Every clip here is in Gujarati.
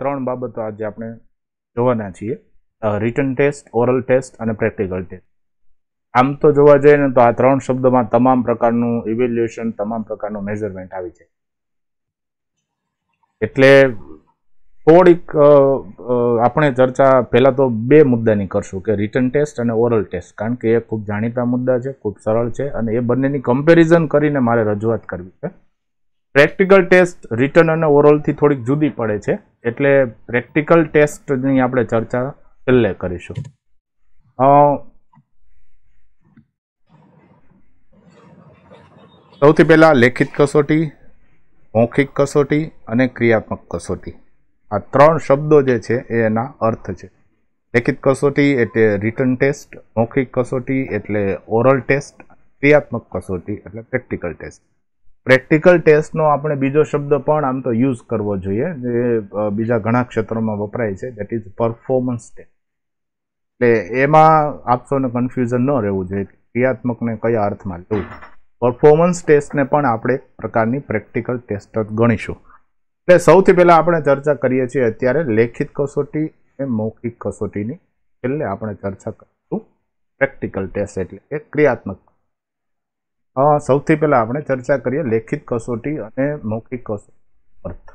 ત્રણ બાબતો આજે આપણે જોવાના છીએ રિટર્ન ટેસ્ટ ઓરલ ટેસ્ટ અને પ્રેક્ટિકલ ટેસ્ટ આમ તો જોવા જઈએ ને તો આ ત્રણ શબ્દોમાં તમામ પ્રકારનું ઇવેલ્યુએશન તમામ પ્રકારનું મેઝરમેન્ટ આવી છે એટલે થોડીક આપણે ચર્ચા પહેલાં તો બે મુદ્દાની કરશું કે રિટર્ન ટેસ્ટ અને ઓરલ ટેસ્ટ કારણ કે એ ખૂબ જાણીતા મુદ્દા છે ખૂબ સરળ છે અને એ બંનેની કમ્પેરિઝન કરીને મારે રજૂઆત કરવી છે પ્રેક્ટિકલ ટેસ્ટ રિટર્ન અને ઓરલથી થોડીક જુદી પડે છે એટલે પ્રેક્ટિકલ ટેસ્ટની આપણે ચર્ચા છેલ્લે કરીશું સૌથી પહેલાં લેખિત કસોટી મૌખિક કસોટી અને ક્રિયાત્મક કસોટી આ ત્રણ શબ્દો જે છે એ એના અર્થ છે લેખિત કસોટી એટલે રિટર્ન ટેસ્ટ મૌખિક કસોટી એટલે ઓરલ ટેસ્ટ ક્રિયાત્મક કસોટી એટલે પ્રેક્ટિકલ ટેસ્ટ પ્રેક્ટિકલ ટેસ્ટનો આપણે બીજો શબ્દ પણ આમ તો યુઝ કરવો જોઈએ જે બીજા ઘણા ક્ષેત્રોમાં વપરાય છે દેટ ઇઝ પરફોર્મન્સ ટેસ્ટ એટલે એમાં આપસોને કન્ફ્યુઝન ન રહેવું જોઈએ ક્રિયાત્મકને કયા અર્થમાં લેવું પરફોર્મન્સ ટેસ્ટને પણ આપણે એક પ્રકારની પ્રેક્ટિકલ ટેસ્ટ ગણીશું એટલે સૌથી પહેલાં આપણે ચર્ચા કરીએ છીએ અત્યારે લેખિત કસોટી અને મૌખિક કસોટીની એટલે આપણે ચર્ચા કરીશું પ્રેક્ટિકલ ટેસ્ટ એટલે કે ક્રિયાત્મક સૌથી પહેલાં આપણે ચર્ચા કરીએ લેખિત કસોટી અને મૌખિક કસોટી અર્થ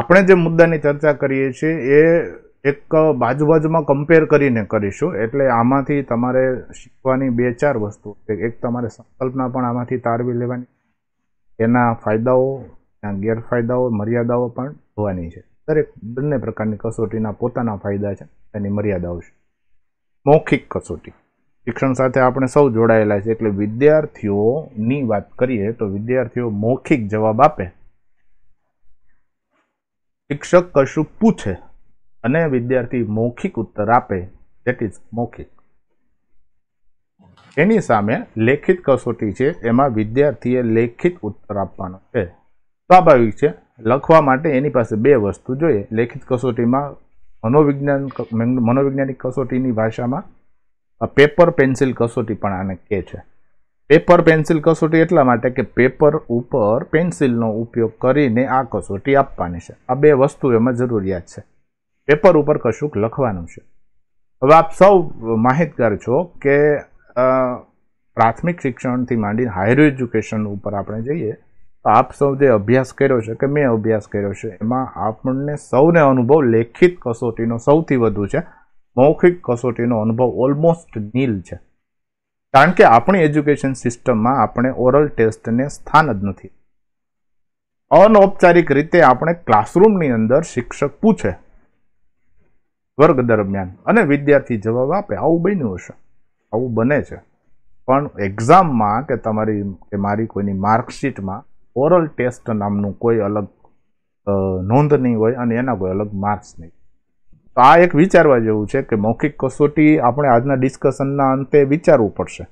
આપણે જે મુદ્દાની ચર્ચા કરીએ છીએ એ એક બાજુ બાજુમાં કમ્પેર કરીને કરીશું એટલે આમાંથી તમારે શીખવાની બે ચાર વસ્તુ એક તમારે સંકલ્પના પણ આમાંથી તારવી લેવાની એના ફાયદાઓ ગેરફાયદાઓ મર્યાદાઓ પણ જોવાની છે દરેક બંને પ્રકારની કસોટીના પોતાના ફાયદા છે એની મર્યાદાઓ છે મૌખિક કસોટી શિક્ષણ સાથે આપણે સૌ જોડાયેલા છે એટલે વિદ્યાર્થીઓની વાત કરીએ તો વિદ્યાર્થીઓ મૌખિક જવાબ આપે શિક્ષક કશું પૂછે અને વિદ્યાર્થી મૌખિક ઉત્તર આપે દેટ ઇઝ મૌખિક એની સામે લેખિત કસોટી છે એમાં વિદ્યાર્થીએ લેખિત ઉત્તર આપવાનો છે સ્વાભાવિક છે લખવા માટે એની પાસે બે વસ્તુ જોઈએ લેખિત કસોટીમાં મનોવિજ્ઞાન મનોવૈજ્ઞાનિક કસોટીની ભાષામાં પેપર પેન્સિલ કસોટી પણ આને કહે છે પેપર પેન્સિલ કસોટી એટલા માટે કે પેપર ઉપર પેન્સિલનો ઉપયોગ કરીને આ કસોટી આપવાની છે આ બે વસ્તુ એમાં જરૂરિયાત છે પેપર ઉપર કશુંક લખવાનું છે હવે આપ સૌ માહિતગાર છો કે પ્રાથમિક શિક્ષણથી માંડીને હાયર એજ્યુકેશન ઉપર આપણે જઈએ તો આપ સૌ જે અભ્યાસ કર્યો છે કે મેં અભ્યાસ કર્યો છે એમાં આપણને સૌને અનુભવ લેખિત કસોટીનો સૌથી વધુ છે મૌખિક કસોટીનો અનુભવ ઓલમોસ્ટ નીલ છે કારણ કે આપણી એજ્યુકેશન સિસ્ટમમાં આપણે ઓરલ ટેસ્ટને સ્થાન જ નથી અનૌપચારિક રીતે આપણે ક્લાસરૂમની અંદર શિક્ષક પૂછે વર્ગ દરમિયાન અને વિદ્યાર્થી જવાબ આપે આવું બન્યું હશે આવું બને છે પણ એક્ઝામમાં કે તમારી કે મારી કોઈની માર્કશીટમાં ઓરલ ટેસ્ટ નામનું કોઈ અલગ નોંધ નહીં હોય અને એના કોઈ અલગ માર્ક્સ નહીં તો આ એક વિચારવા જેવું છે કે મૌખિક કસોટી આપણે આજના ડિસ્કશનના અંતે વિચારવું પડશે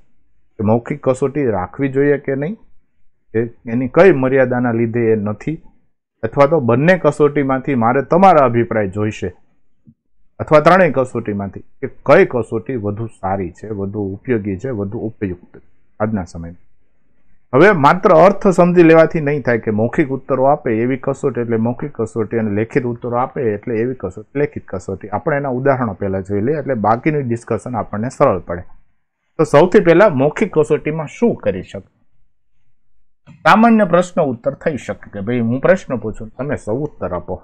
કે મૌખિક કસોટી રાખવી જોઈએ કે નહીં એ એની કઈ મર્યાદાના લીધે એ નથી અથવા તો બંને કસોટીમાંથી મારે તમારા અભિપ્રાય જોઈશે અથવા ત્રણેય કસોટીમાંથી કે કઈ કસોટી વધુ સારી છે વધુ ઉપયોગી છે વધુ ઉપયુક્ત આજના સમયમાં હવે માત્ર અર્થ સમજી લેવાથી નહીં થાય કે મૌખિક ઉત્તરો આપે એવી કસોટી એટલે મૌખિક કસોટી અને લેખિત ઉત્તરો આપે એટલે એવી કસોટી લેખિત કસોટી આપણે એના ઉદાહરણો પહેલાં જોઈ લઈએ એટલે બાકીનું ડિસ્કશન આપણને સરળ પડે તો સૌથી પહેલાં મૌખિક કસોટીમાં શું કરી શકે સામાન્ય પ્રશ્ન ઉત્તર થઈ શકે કે ભાઈ હું પ્રશ્ન પૂછું તમે સૌ ઉત્તર આપો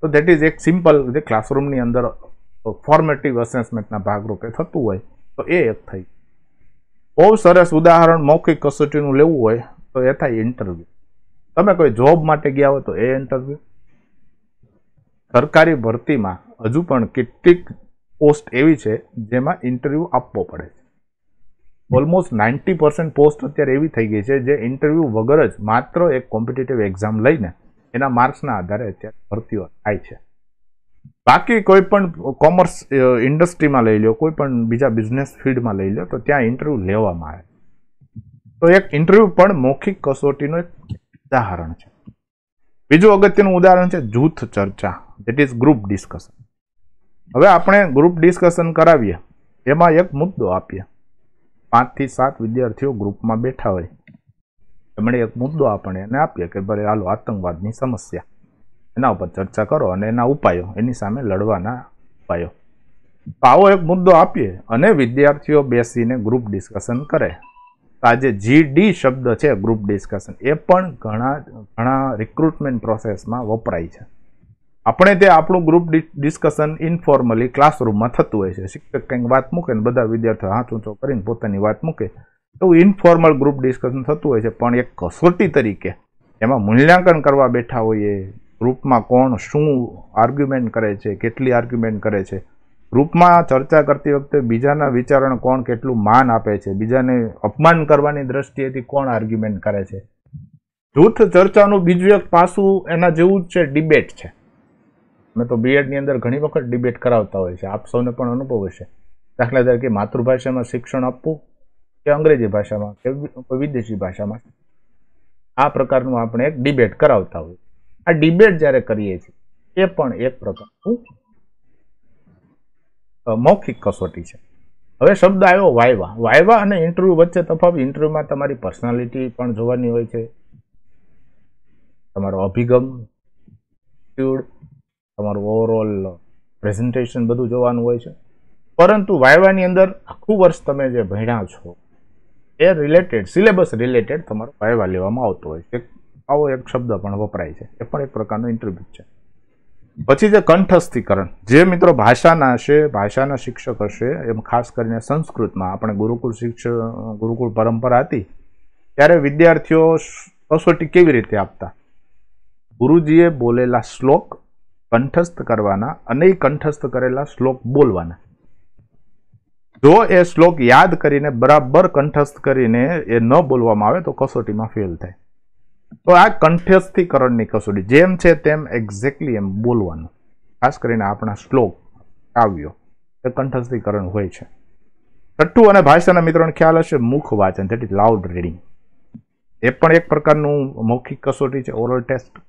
તો દેટ ઇઝ એક સિમ્પલ જે ક્લાસરૂમની અંદર ફોર્મેટિવ અસેસમેન્ટના ભાગરૂપે થતું હોય તો એ એક થઈ બહુ સરસ ઉદાહરણ મૌખિક કસોટીનું લેવું હોય તો એ થાય ઇન્ટરવ્યૂ તમે કોઈ જોબ માટે ગયા હો તો એ ઇન્ટરવ્યૂ સરકારી ભરતીમાં હજુ પણ કેટલીક પોસ્ટ એવી છે જેમાં ઇન્ટરવ્યૂ આપવો પડે છે ઓલમોસ્ટ નાઇન્ટી પર્સન્ટ પોસ્ટ અત્યારે એવી થઈ ગઈ છે જે ઇન્ટરવ્યૂ વગર જ માત્ર એક કોમ્પિટિટિવ એક્ઝામ લઈને એના માર્ક્સના આધારે અત્યારે ભરતીઓ થાય છે બાકી કોઈ પણ કોમર્સ ઇન્ડસ્ટ્રીમાં લઈ લો કોઈ પણ બીજા બિઝનેસ ફિલ્ડમાં લઈ લો તો ત્યાં ઇન્ટરવ્યૂ લેવામાં આવે તો એક ઇન્ટરવ્યૂ પણ મૌખિક કસોટીનું એક ઉદાહરણ છે બીજું અગત્યનું ઉદાહરણ છે જૂથ ચર્ચા દેટ ઇઝ ગ્રુપ ડિસ્કશન હવે આપણે ગ્રુપ ડિસ્કશન કરાવીએ એમાં એક મુદ્દો આપીએ પાંચથી સાત વિદ્યાર્થીઓ ગ્રુપમાં બેઠા હોય એમણે એક મુદ્દો આપણે એને આપીએ કે ભાઈ હાલો આતંકવાદની સમસ્યા એના ઉપર ચર્ચા કરો અને એના ઉપાયો એની સામે લડવાના ઉપાયો પાવો એક મુદ્દો આપીએ અને વિદ્યાર્થીઓ બેસીને ગ્રુપ ડિસ્કશન કરે આજે જી ડી શબ્દ છે ગ્રુપ ડિસ્કશન એ પણ ઘણા ઘણા રિક્રુટમેન્ટ પ્રોસેસમાં વપરાય છે આપણે તે આપણું ગ્રુપ ડિસ્કશન ઇન્ફોર્મલી ક્લાસરૂમમાં થતું હોય છે શિક્ષક કંઈક વાત મૂકે ને બધા વિદ્યાર્થીઓ હાથ ચો કરીને પોતાની વાત મૂકે તો ઇન્ફોર્મલ ગ્રુપ ડિસ્કશન થતું હોય છે પણ એક કસોટી તરીકે એમાં મૂલ્યાંકન કરવા બેઠા હોઈએ ગ્રુપમાં કોણ શું આર્ગ્યુમેન્ટ કરે છે કેટલી આર્ગ્યુમેન્ટ કરે છે ગ્રુપમાં ચર્ચા કરતી વખતે બીજાના વિચારણ કોણ કેટલું માન આપે છે બીજાને અપમાન કરવાની દ્રષ્ટિએથી કોણ આર્ગ્યુમેન્ટ કરે છે જૂથ ચર્ચાનું બીજું એક પાસું એના જેવું જ છે ડિબેટ છે મેં તો બીએડની અંદર ઘણી વખત ડિબેટ કરાવતા હોય છે આપ સૌને પણ અનુભવ હશે દાખલા તરીકે માતૃભાષામાં શિક્ષણ આપવું કે અંગ્રેજી ભાષામાં કે વિદેશી ભાષામાં આ પ્રકારનું આપણે એક ડિબેટ કરાવતા હોય આ ડિબેટ જ્યારે કરીએ છીએ એ પણ એક પ્રકારનું મૌખિક કસોટી છે હવે શબ્દ આવ્યો વાયવા વાયવા અને ઇન્ટરવ્યૂ વચ્ચે તફાવત ઇન્ટરવ્યુમાં તમારી પર્સનાલિટી પણ જોવાની હોય છે તમારો અભિગમ તમારું ઓવરઓલ પ્રેઝન્ટેશન બધું જોવાનું હોય છે પરંતુ વાયવાની અંદર આખું વર્ષ તમે જે ભણ્યા છો એ રિલેટેડ સિલેબસ રિલેટેડ તમારો વાયવા લેવામાં આવતો હોય છે આવો એક શબ્દ પણ વપરાય છે એ પણ એક પ્રકારનો ઇન્ટ્રીબ્યુટ છે પછી જે કંઠસ્થીકરણ જે મિત્રો ભાષાના હશે ભાષાના શિક્ષક હશે એમ ખાસ કરીને સંસ્કૃતમાં આપણે ગુરુકુળ શિક્ષ ગુરુકુળ પરંપરા હતી ત્યારે વિદ્યાર્થીઓ કસોટી કેવી રીતે આપતા ગુરુજીએ બોલેલા શ્લોક કંઠસ્થ કરવાના અને કંઠસ્થ કરેલા શ્લોક બોલવાના જો એ શ્લોક યાદ કરીને બરાબર કંઠસ્થ કરીને એ ન બોલવામાં આવે તો કસોટીમાં ફેલ થાય તો આ કન્ફેસથી કરણની કસોટી જેમ છે તેમ એક્ઝેક્ટલી એમ બોલવાનું ખાસ કરીને આપણા શ્લોક આવ્યો એ કંઠસ્થીકરણ હોય છે છઠ્ઠું અને ભાષાના મિત્રોને ખ્યાલ હશે મુખ વાંચન તેથી લાઉડ રીડિંગ એ પણ એક પ્રકારનું મૌખિક કસોટી છે ઓરલ ટેસ્ટ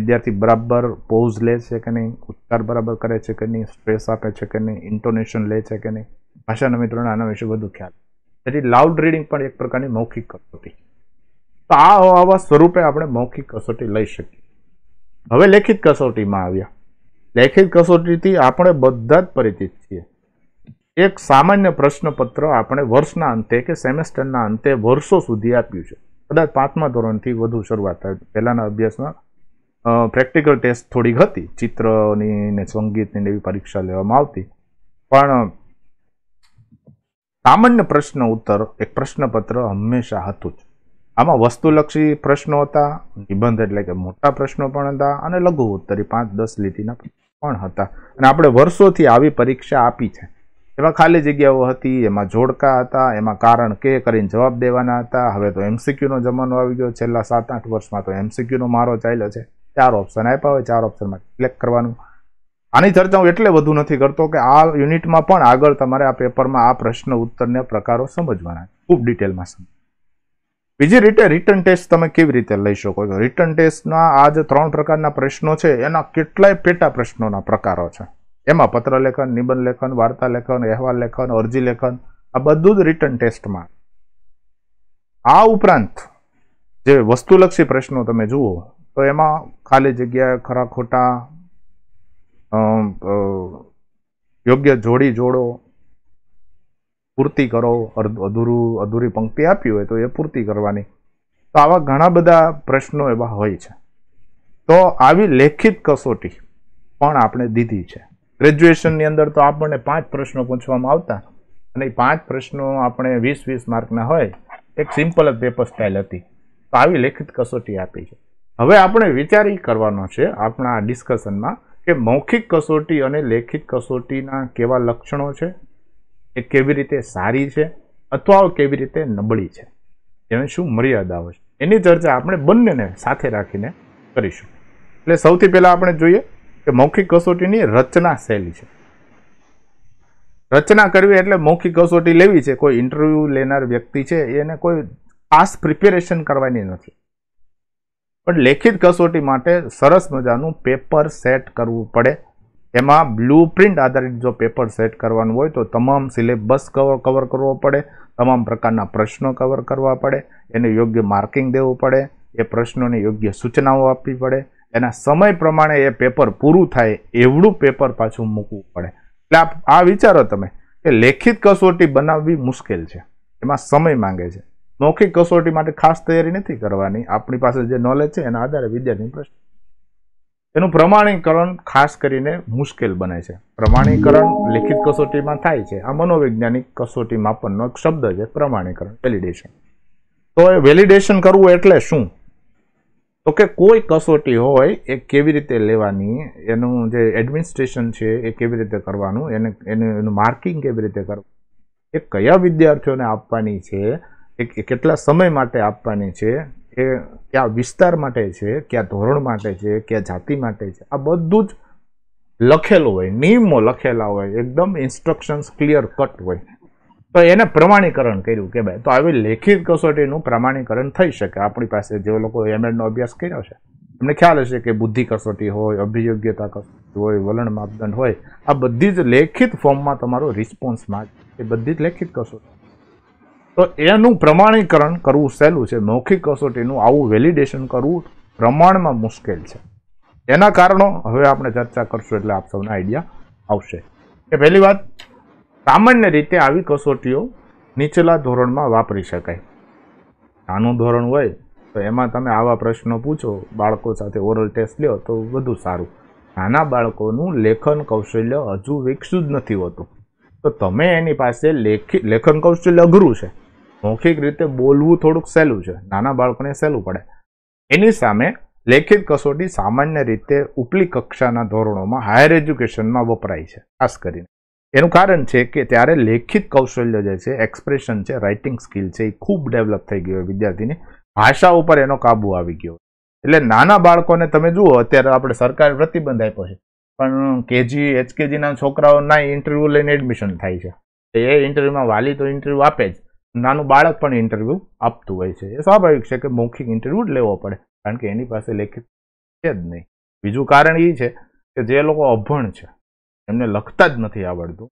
વિદ્યાર્થી બરાબર પોઝ લે છે કે નહીં ઉચ્ચાર બરાબર કરે છે કે નહીં સ્ટ્રેસ આપે છે કે નહીં ઇન્ટોનેશન લે છે કે નહીં ભાષાના મિત્રોને આના વિશે વધુ ખ્યાલ તેથી લાઉડ રીડિંગ પણ એક પ્રકારની મૌખિક કસોટી છે તો આ આવા સ્વરૂપે આપણે મૌખિક કસોટી લઈ શકીએ હવે લેખિત કસોટીમાં આવ્યા લેખિત કસોટીથી આપણે બધા જ પરિચિત છીએ એક સામાન્ય પ્રશ્નપત્ર આપણે વર્ષના અંતે કે સેમેસ્ટરના અંતે વર્ષો સુધી આપ્યું છે કદાચ પાંચમા ધોરણથી વધુ શરૂઆત થાય પહેલાંના અભ્યાસમાં પ્રેક્ટિકલ ટેસ્ટ થોડીક હતી ચિત્રની ને સંગીતની એવી પરીક્ષા લેવામાં આવતી પણ સામાન્ય પ્રશ્ન ઉત્તર એક પ્રશ્નપત્ર હંમેશા હતું જ આમાં વસ્તુલક્ષી પ્રશ્નો હતા નિબંધ એટલે કે મોટા પ્રશ્નો પણ હતા અને લઘુ ઉત્તરી પાંચ દસ લીટીના પણ હતા અને આપણે વર્ષોથી આવી પરીક્ષા આપી છે એમાં ખાલી જગ્યાઓ હતી એમાં જોડકા હતા એમાં કારણ કે કરીને જવાબ દેવાના હતા હવે તો એમસીક્યુનો જમાનો આવી ગયો છેલ્લા સાત આઠ વર્ષમાં તો એમસીક્યુનો મારો ચાલ્યો છે ચાર ઓપ્શન આપ્યા હોય ચાર ઓપ્શનમાં સિલેક્ટ કરવાનું આની ચર્ચા હું એટલે વધુ નથી કરતો કે આ યુનિટમાં પણ આગળ તમારે આ પેપરમાં આ પ્રશ્ન ઉત્તરને પ્રકારો સમજવાના ખૂબ ડિટેલમાં સમજ બીજી રીતે રિટર્ન ટેસ્ટ તમે કેવી રીતે લઈ શકો છો રિટર્ન ટેસ્ટના આ જે ત્રણ પ્રકારના પ્રશ્નો છે એના કેટલાય પેટા પ્રશ્નોના પ્રકારો છે એમાં પત્રલેખન નિબંધ લેખન વાર્તા લેખન અહેવાલ લેખન અરજી લેખન આ બધું જ રિટર્ન ટેસ્ટમાં આ ઉપરાંત જે વસ્તુલક્ષી પ્રશ્નો તમે જુઓ તો એમાં ખાલી જગ્યાએ ખરા ખોટા યોગ્ય જોડી જોડો પૂર્તિ કરો અધૂરું અધૂરી પંક્તિ આપી હોય તો એ પૂર્તિ કરવાની તો આવા ઘણા બધા પ્રશ્નો એવા હોય છે તો આવી લેખિત કસોટી પણ આપણે દીધી છે ગ્રેજ્યુએશનની અંદર તો આપણને પાંચ પ્રશ્નો પૂછવામાં આવતા અને એ પાંચ પ્રશ્નો આપણે વીસ વીસ માર્કના હોય એક સિમ્પલ જ પેપર સ્ટાઇલ હતી તો આવી લેખિત કસોટી આપી છે હવે આપણે વિચારી કરવાનો છે આપણા ડિસ્કશનમાં કે મૌખિક કસોટી અને લેખિત કસોટીના કેવા લક્ષણો છે એ કેવી રીતે સારી છે અથવા કેવી રીતે નબળી છે એને શું મર્યાદાઓ છે એની ચર્ચા આપણે બંનેને સાથે રાખીને કરીશું એટલે સૌથી પહેલાં આપણે જોઈએ કે મૌખિક કસોટીની રચના શૈલી છે રચના કરવી એટલે મૌખિક કસોટી લેવી છે કોઈ ઇન્ટરવ્યૂ લેનાર વ્યક્તિ છે એને કોઈ ખાસ પ્રિપેરેશન કરવાની નથી પણ લેખિત કસોટી માટે સરસ મજાનું પેપર સેટ કરવું પડે એમાં બ્લુ પ્રિન્ટ આધારિત જો પેપર સેટ કરવાનું હોય તો તમામ સિલેબસ કવર કવર કરવો પડે તમામ પ્રકારના પ્રશ્નો કવર કરવા પડે એને યોગ્ય માર્કિંગ દેવું પડે એ પ્રશ્નોને યોગ્ય સૂચનાઓ આપવી પડે એના સમય પ્રમાણે એ પેપર પૂરું થાય એવડું પેપર પાછું મૂકવું પડે એટલે આ વિચારો તમે કે લેખિત કસોટી બનાવવી મુશ્કેલ છે એમાં સમય માંગે છે મૌખિક કસોટી માટે ખાસ તૈયારી નથી કરવાની આપણી પાસે જે નોલેજ છે એના આધારે વિદ્યાર્થીની પ્રશ્ન એનું પ્રમાણીકરણ ખાસ કરીને મુશ્કેલ બને છે પ્રમાણીકરણ લેખિત કસોટીમાં થાય છે આ મનોવૈજ્ઞાનિક કસોટી માપનનો એક શબ્દ છે પ્રમાણીકરણ વેલિડેશન તો એ વેલિડેશન કરવું એટલે શું તો કે કોઈ કસોટી હોય એ કેવી રીતે લેવાની એનું જે એડમિનિસ્ટ્રેશન છે એ કેવી રીતે કરવાનું એને એનું એનું માર્કિંગ કેવી રીતે કરવું એ કયા વિદ્યાર્થીઓને આપવાની છે એ કેટલા સમય માટે આપવાની છે એ કયા વિસ્તાર માટે છે કયા ધોરણ માટે છે કયા જાતિ માટે છે આ બધું જ લખેલું હોય નિયમો લખેલા હોય એકદમ ઇન્સ્ટ્રક્શન્સ ક્લિયર કટ હોય તો એને પ્રમાણીકરણ કર્યું કે ભાઈ તો આવી લેખિત કસોટીનું પ્રમાણીકરણ થઈ શકે આપણી પાસે જે લોકો એમએડનો અભ્યાસ કર્યો છે તમને ખ્યાલ હશે કે બુદ્ધિ કસોટી હોય અભિયોગ્યતા કસોટી હોય વલણ માપદંડ હોય આ બધી જ લેખિત ફોર્મમાં તમારો રિસ્પોન્સ માર્ક એ બધી જ લેખિત કસોટી તો એનું પ્રમાણીકરણ કરવું સહેલું છે મૌખિક કસોટીનું આવું વેલિડેશન કરવું પ્રમાણમાં મુશ્કેલ છે એના કારણો હવે આપણે ચર્ચા કરશું એટલે આપ સૌને આઈડિયા આવશે એ પહેલી વાત સામાન્ય રીતે આવી કસોટીઓ નીચલા ધોરણમાં વાપરી શકાય નાનું ધોરણ હોય તો એમાં તમે આવા પ્રશ્નો પૂછો બાળકો સાથે ઓરલ ટેસ્ટ લ્યો તો વધુ સારું નાના બાળકોનું લેખન કૌશલ્ય હજુ જ નથી હોતું તો તમે એની પાસે લેખિત લેખન કૌશલ્ય અઘરું છે મૌખિક રીતે બોલવું થોડુંક સહેલું છે નાના બાળકોને સહેલું પડે એની સામે લેખિત કસોટી સામાન્ય રીતે ઉપલી કક્ષાના ધોરણોમાં હાયર એજ્યુકેશનમાં વપરાય છે ખાસ કરીને એનું કારણ છે કે ત્યારે લેખિત કૌશલ્ય જે છે એક્સપ્રેશન છે રાઇટિંગ સ્કિલ છે એ ખૂબ ડેવલપ થઈ ગયું વિદ્યાર્થીની ભાષા ઉપર એનો કાબુ આવી ગયો એટલે નાના બાળકોને તમે જુઓ અત્યારે આપણે સરકારે પ્રતિબંધ આપ્યો છે પણ કેજી એચકેજીના છોકરાઓના ઇન્ટરવ્યૂ લઈને એડમિશન થાય છે એ ઇન્ટરવ્યુમાં વાલી તો ઇન્ટરવ્યૂ આપે જ નાનું બાળક પણ ઇન્ટરવ્યૂ આપતું હોય છે એ સ્વાભાવિક છે કે મૌખિક ઇન્ટરવ્યૂ જ લેવો પડે કારણ કે એની પાસે લેખિત છે જ નહીં બીજું કારણ એ છે કે જે લોકો અભણ છે એમને લખતા જ નથી આવડતું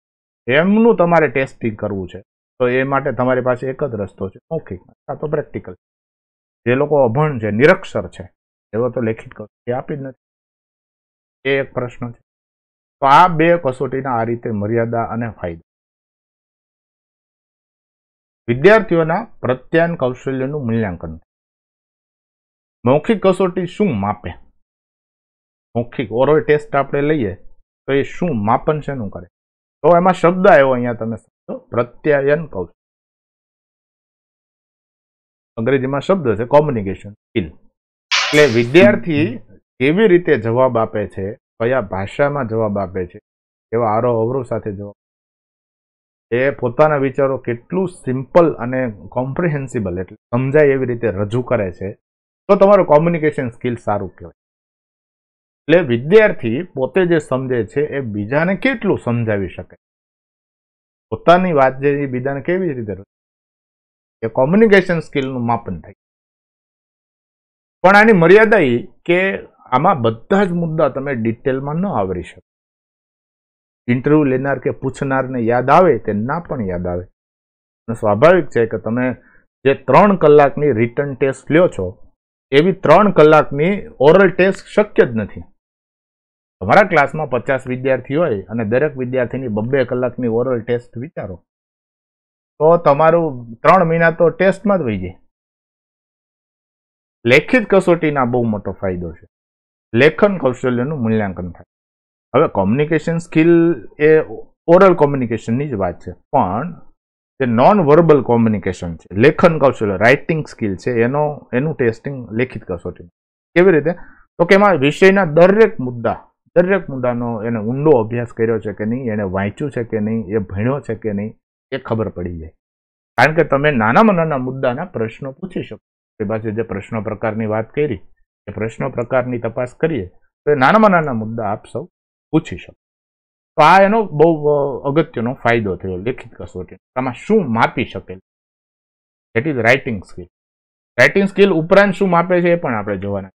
એમનું તમારે ટેસ્ટિંગ કરવું છે તો એ માટે તમારી પાસે એક જ રસ્તો છે મૌખિક કાં તો પ્રેક્ટિકલ જે લોકો અભણ છે નિરક્ષર છે એવો તો લેખિત એ આપી જ નથી એ એક પ્રશ્ન છે તો આ બે કસોટીના આ રીતે મર્યાદા અને ફાયદા વિદ્યાર્થીઓના પ્રત્યાયન કૌશલ્યનું મૂલ્યાંકન મૌખિક કસોટી શું માપે મૌખિક ઓરલ ટેસ્ટ આપણે લઈએ તો એ શું માપન છે શેનું કરે તો એમાં શબ્દ આવ્યો અહીંયા તમે સમજો પ્રત્યાયન કૌશલ્ય અંગ્રેજીમાં શબ્દ છે કોમ્યુનિકેશન સ્કિલ એટલે વિદ્યાર્થી કેવી રીતે જવાબ આપે છે કયા ભાષામાં જવાબ આપે છે એવા આરોહ અવરોહ સાથે જવાબ એ પોતાના વિચારો કેટલું સિમ્પલ અને કોમ્પ્રિહેન્સિબલ એટલે સમજાય એવી રીતે રજૂ કરે છે તો તમારું કોમ્યુનિકેશન સ્કિલ સારું કહેવાય એટલે વિદ્યાર્થી પોતે જે સમજે છે એ બીજાને કેટલું સમજાવી શકે પોતાની વાત જે બીજાને કેવી રીતે એ કોમ્યુનિકેશન સ્કિલનું માપન થાય પણ આની મર્યાદા એ કે આમાં બધા જ મુદ્દા તમે ડિટેલમાં ન આવરી શકો ઇન્ટરવ્યૂ લેનાર કે પૂછનારને યાદ આવે કે ના પણ યાદ આવે સ્વાભાવિક છે કે તમે જે ત્રણ કલાકની રિટર્ન ટેસ્ટ લ્યો છો એવી ત્રણ કલાકની ઓરલ ટેસ્ટ શક્ય જ નથી તમારા ક્લાસમાં પચાસ વિદ્યાર્થી હોય અને દરેક વિદ્યાર્થીની બબ્બે કલાકની ઓરલ ટેસ્ટ વિચારો તો તમારું ત્રણ મહિના તો ટેસ્ટમાં જ વહી જાય લેખિત કસોટીના બહુ મોટો ફાયદો છે લેખન કૌશલ્યનું મૂલ્યાંકન થાય હવે કોમ્યુનિકેશન સ્કિલ એ ઓરલ કોમ્યુનિકેશનની જ વાત છે પણ જે નોન વર્બલ કોમ્યુનિકેશન છે લેખન કૌશલ્ય રાઇટિંગ સ્કિલ છે એનો એનું ટેસ્ટિંગ લેખિત કસોટી કેવી રીતે તો કે એમાં વિષયના દરેક મુદ્દા દરેક મુદ્દાનો એને ઊંડો અભ્યાસ કર્યો છે કે નહીં એને વાંચ્યું છે કે નહીં એ ભણ્યો છે કે નહીં એ ખબર પડી જાય કારણ કે તમે નાનામાં નાના મુદ્દાના પ્રશ્નો પૂછી શકો એ પાસે જે પ્રશ્નો પ્રકારની વાત કરી એ પ્રશ્નો પ્રકારની તપાસ કરીએ તો એ નાનામાં નાના મુદ્દા આપ સૌ પૂછી શકો તો આ એનો બહુ અગત્યનો ફાયદો થયો લેખિત કસોટી આમાં શું માપી શકે that is writing skill writing skill ઉપરાંત શું માપે છે એ પણ આપણે જોવાના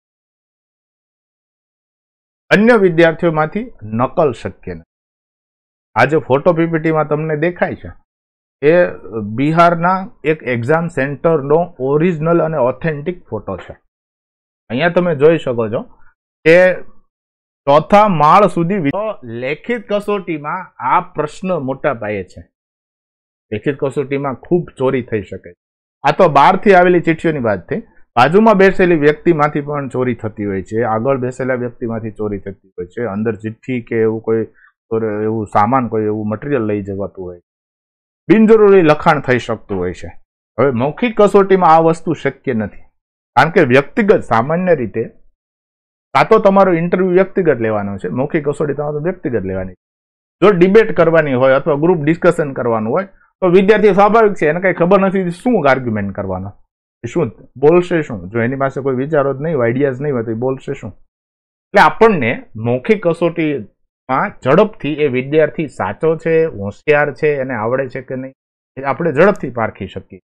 અન્ય વિદ્યાર્થીઓમાંથી નકલ શક્ય નથી આજે ફોટો પીપીટીમાં તમને દેખાય છે એ બિહારના એક એક્ઝામ સેન્ટરનો ઓરિજિનલ અને ઓથેન્ટિક ફોટો છે અહીંયા તમે જોઈ શકો છો કે ચોથા માળ સુધી લેખિત કસોટીમાં આ પ્રશ્ન મોટા પાયે છે લેખિત કસોટીમાં ખૂબ ચોરી થઈ શકે આ તો બહારથી આવેલી ચીઠીઓની વાત થઈ બાજુમાં બેસેલી વ્યક્તિમાંથી પણ ચોરી થતી હોય છે આગળ બેસેલા વ્યક્તિમાંથી ચોરી થતી હોય છે અંદર ચિઠ્ઠી કે એવું કોઈ એવું સામાન કોઈ એવું મટીરિયલ લઈ જવાતું હોય બિનજરૂરી લખાણ થઈ શકતું હોય છે હવે મૌખિક કસોટીમાં આ વસ્તુ શક્ય નથી કારણ કે વ્યક્તિગત સામાન્ય રીતે કાં તો તમારો ઇન્ટરવ્યુ વ્યક્તિગત લેવાનો છે મૌખિક કસોટી તમારે વ્યક્તિગત લેવાની જો ડિબેટ કરવાની હોય અથવા ગ્રુપ ડિસ્કશન કરવાનું હોય તો વિદ્યાર્થી સ્વાભાવિક છે એને કંઈ ખબર નથી શું આર્ગ્યુમેન્ટ કરવાનો શું બોલશે શું જો એની પાસે કોઈ વિચારો જ નહીં હોય આઈડિયાઝ નહીં હોય તો એ બોલશે શું એટલે આપણને મૌખિક કસોટીમાં ઝડપથી એ વિદ્યાર્થી સાચો છે હોશિયાર છે એને આવડે છે કે નહીં આપણે ઝડપથી પારખી શકીએ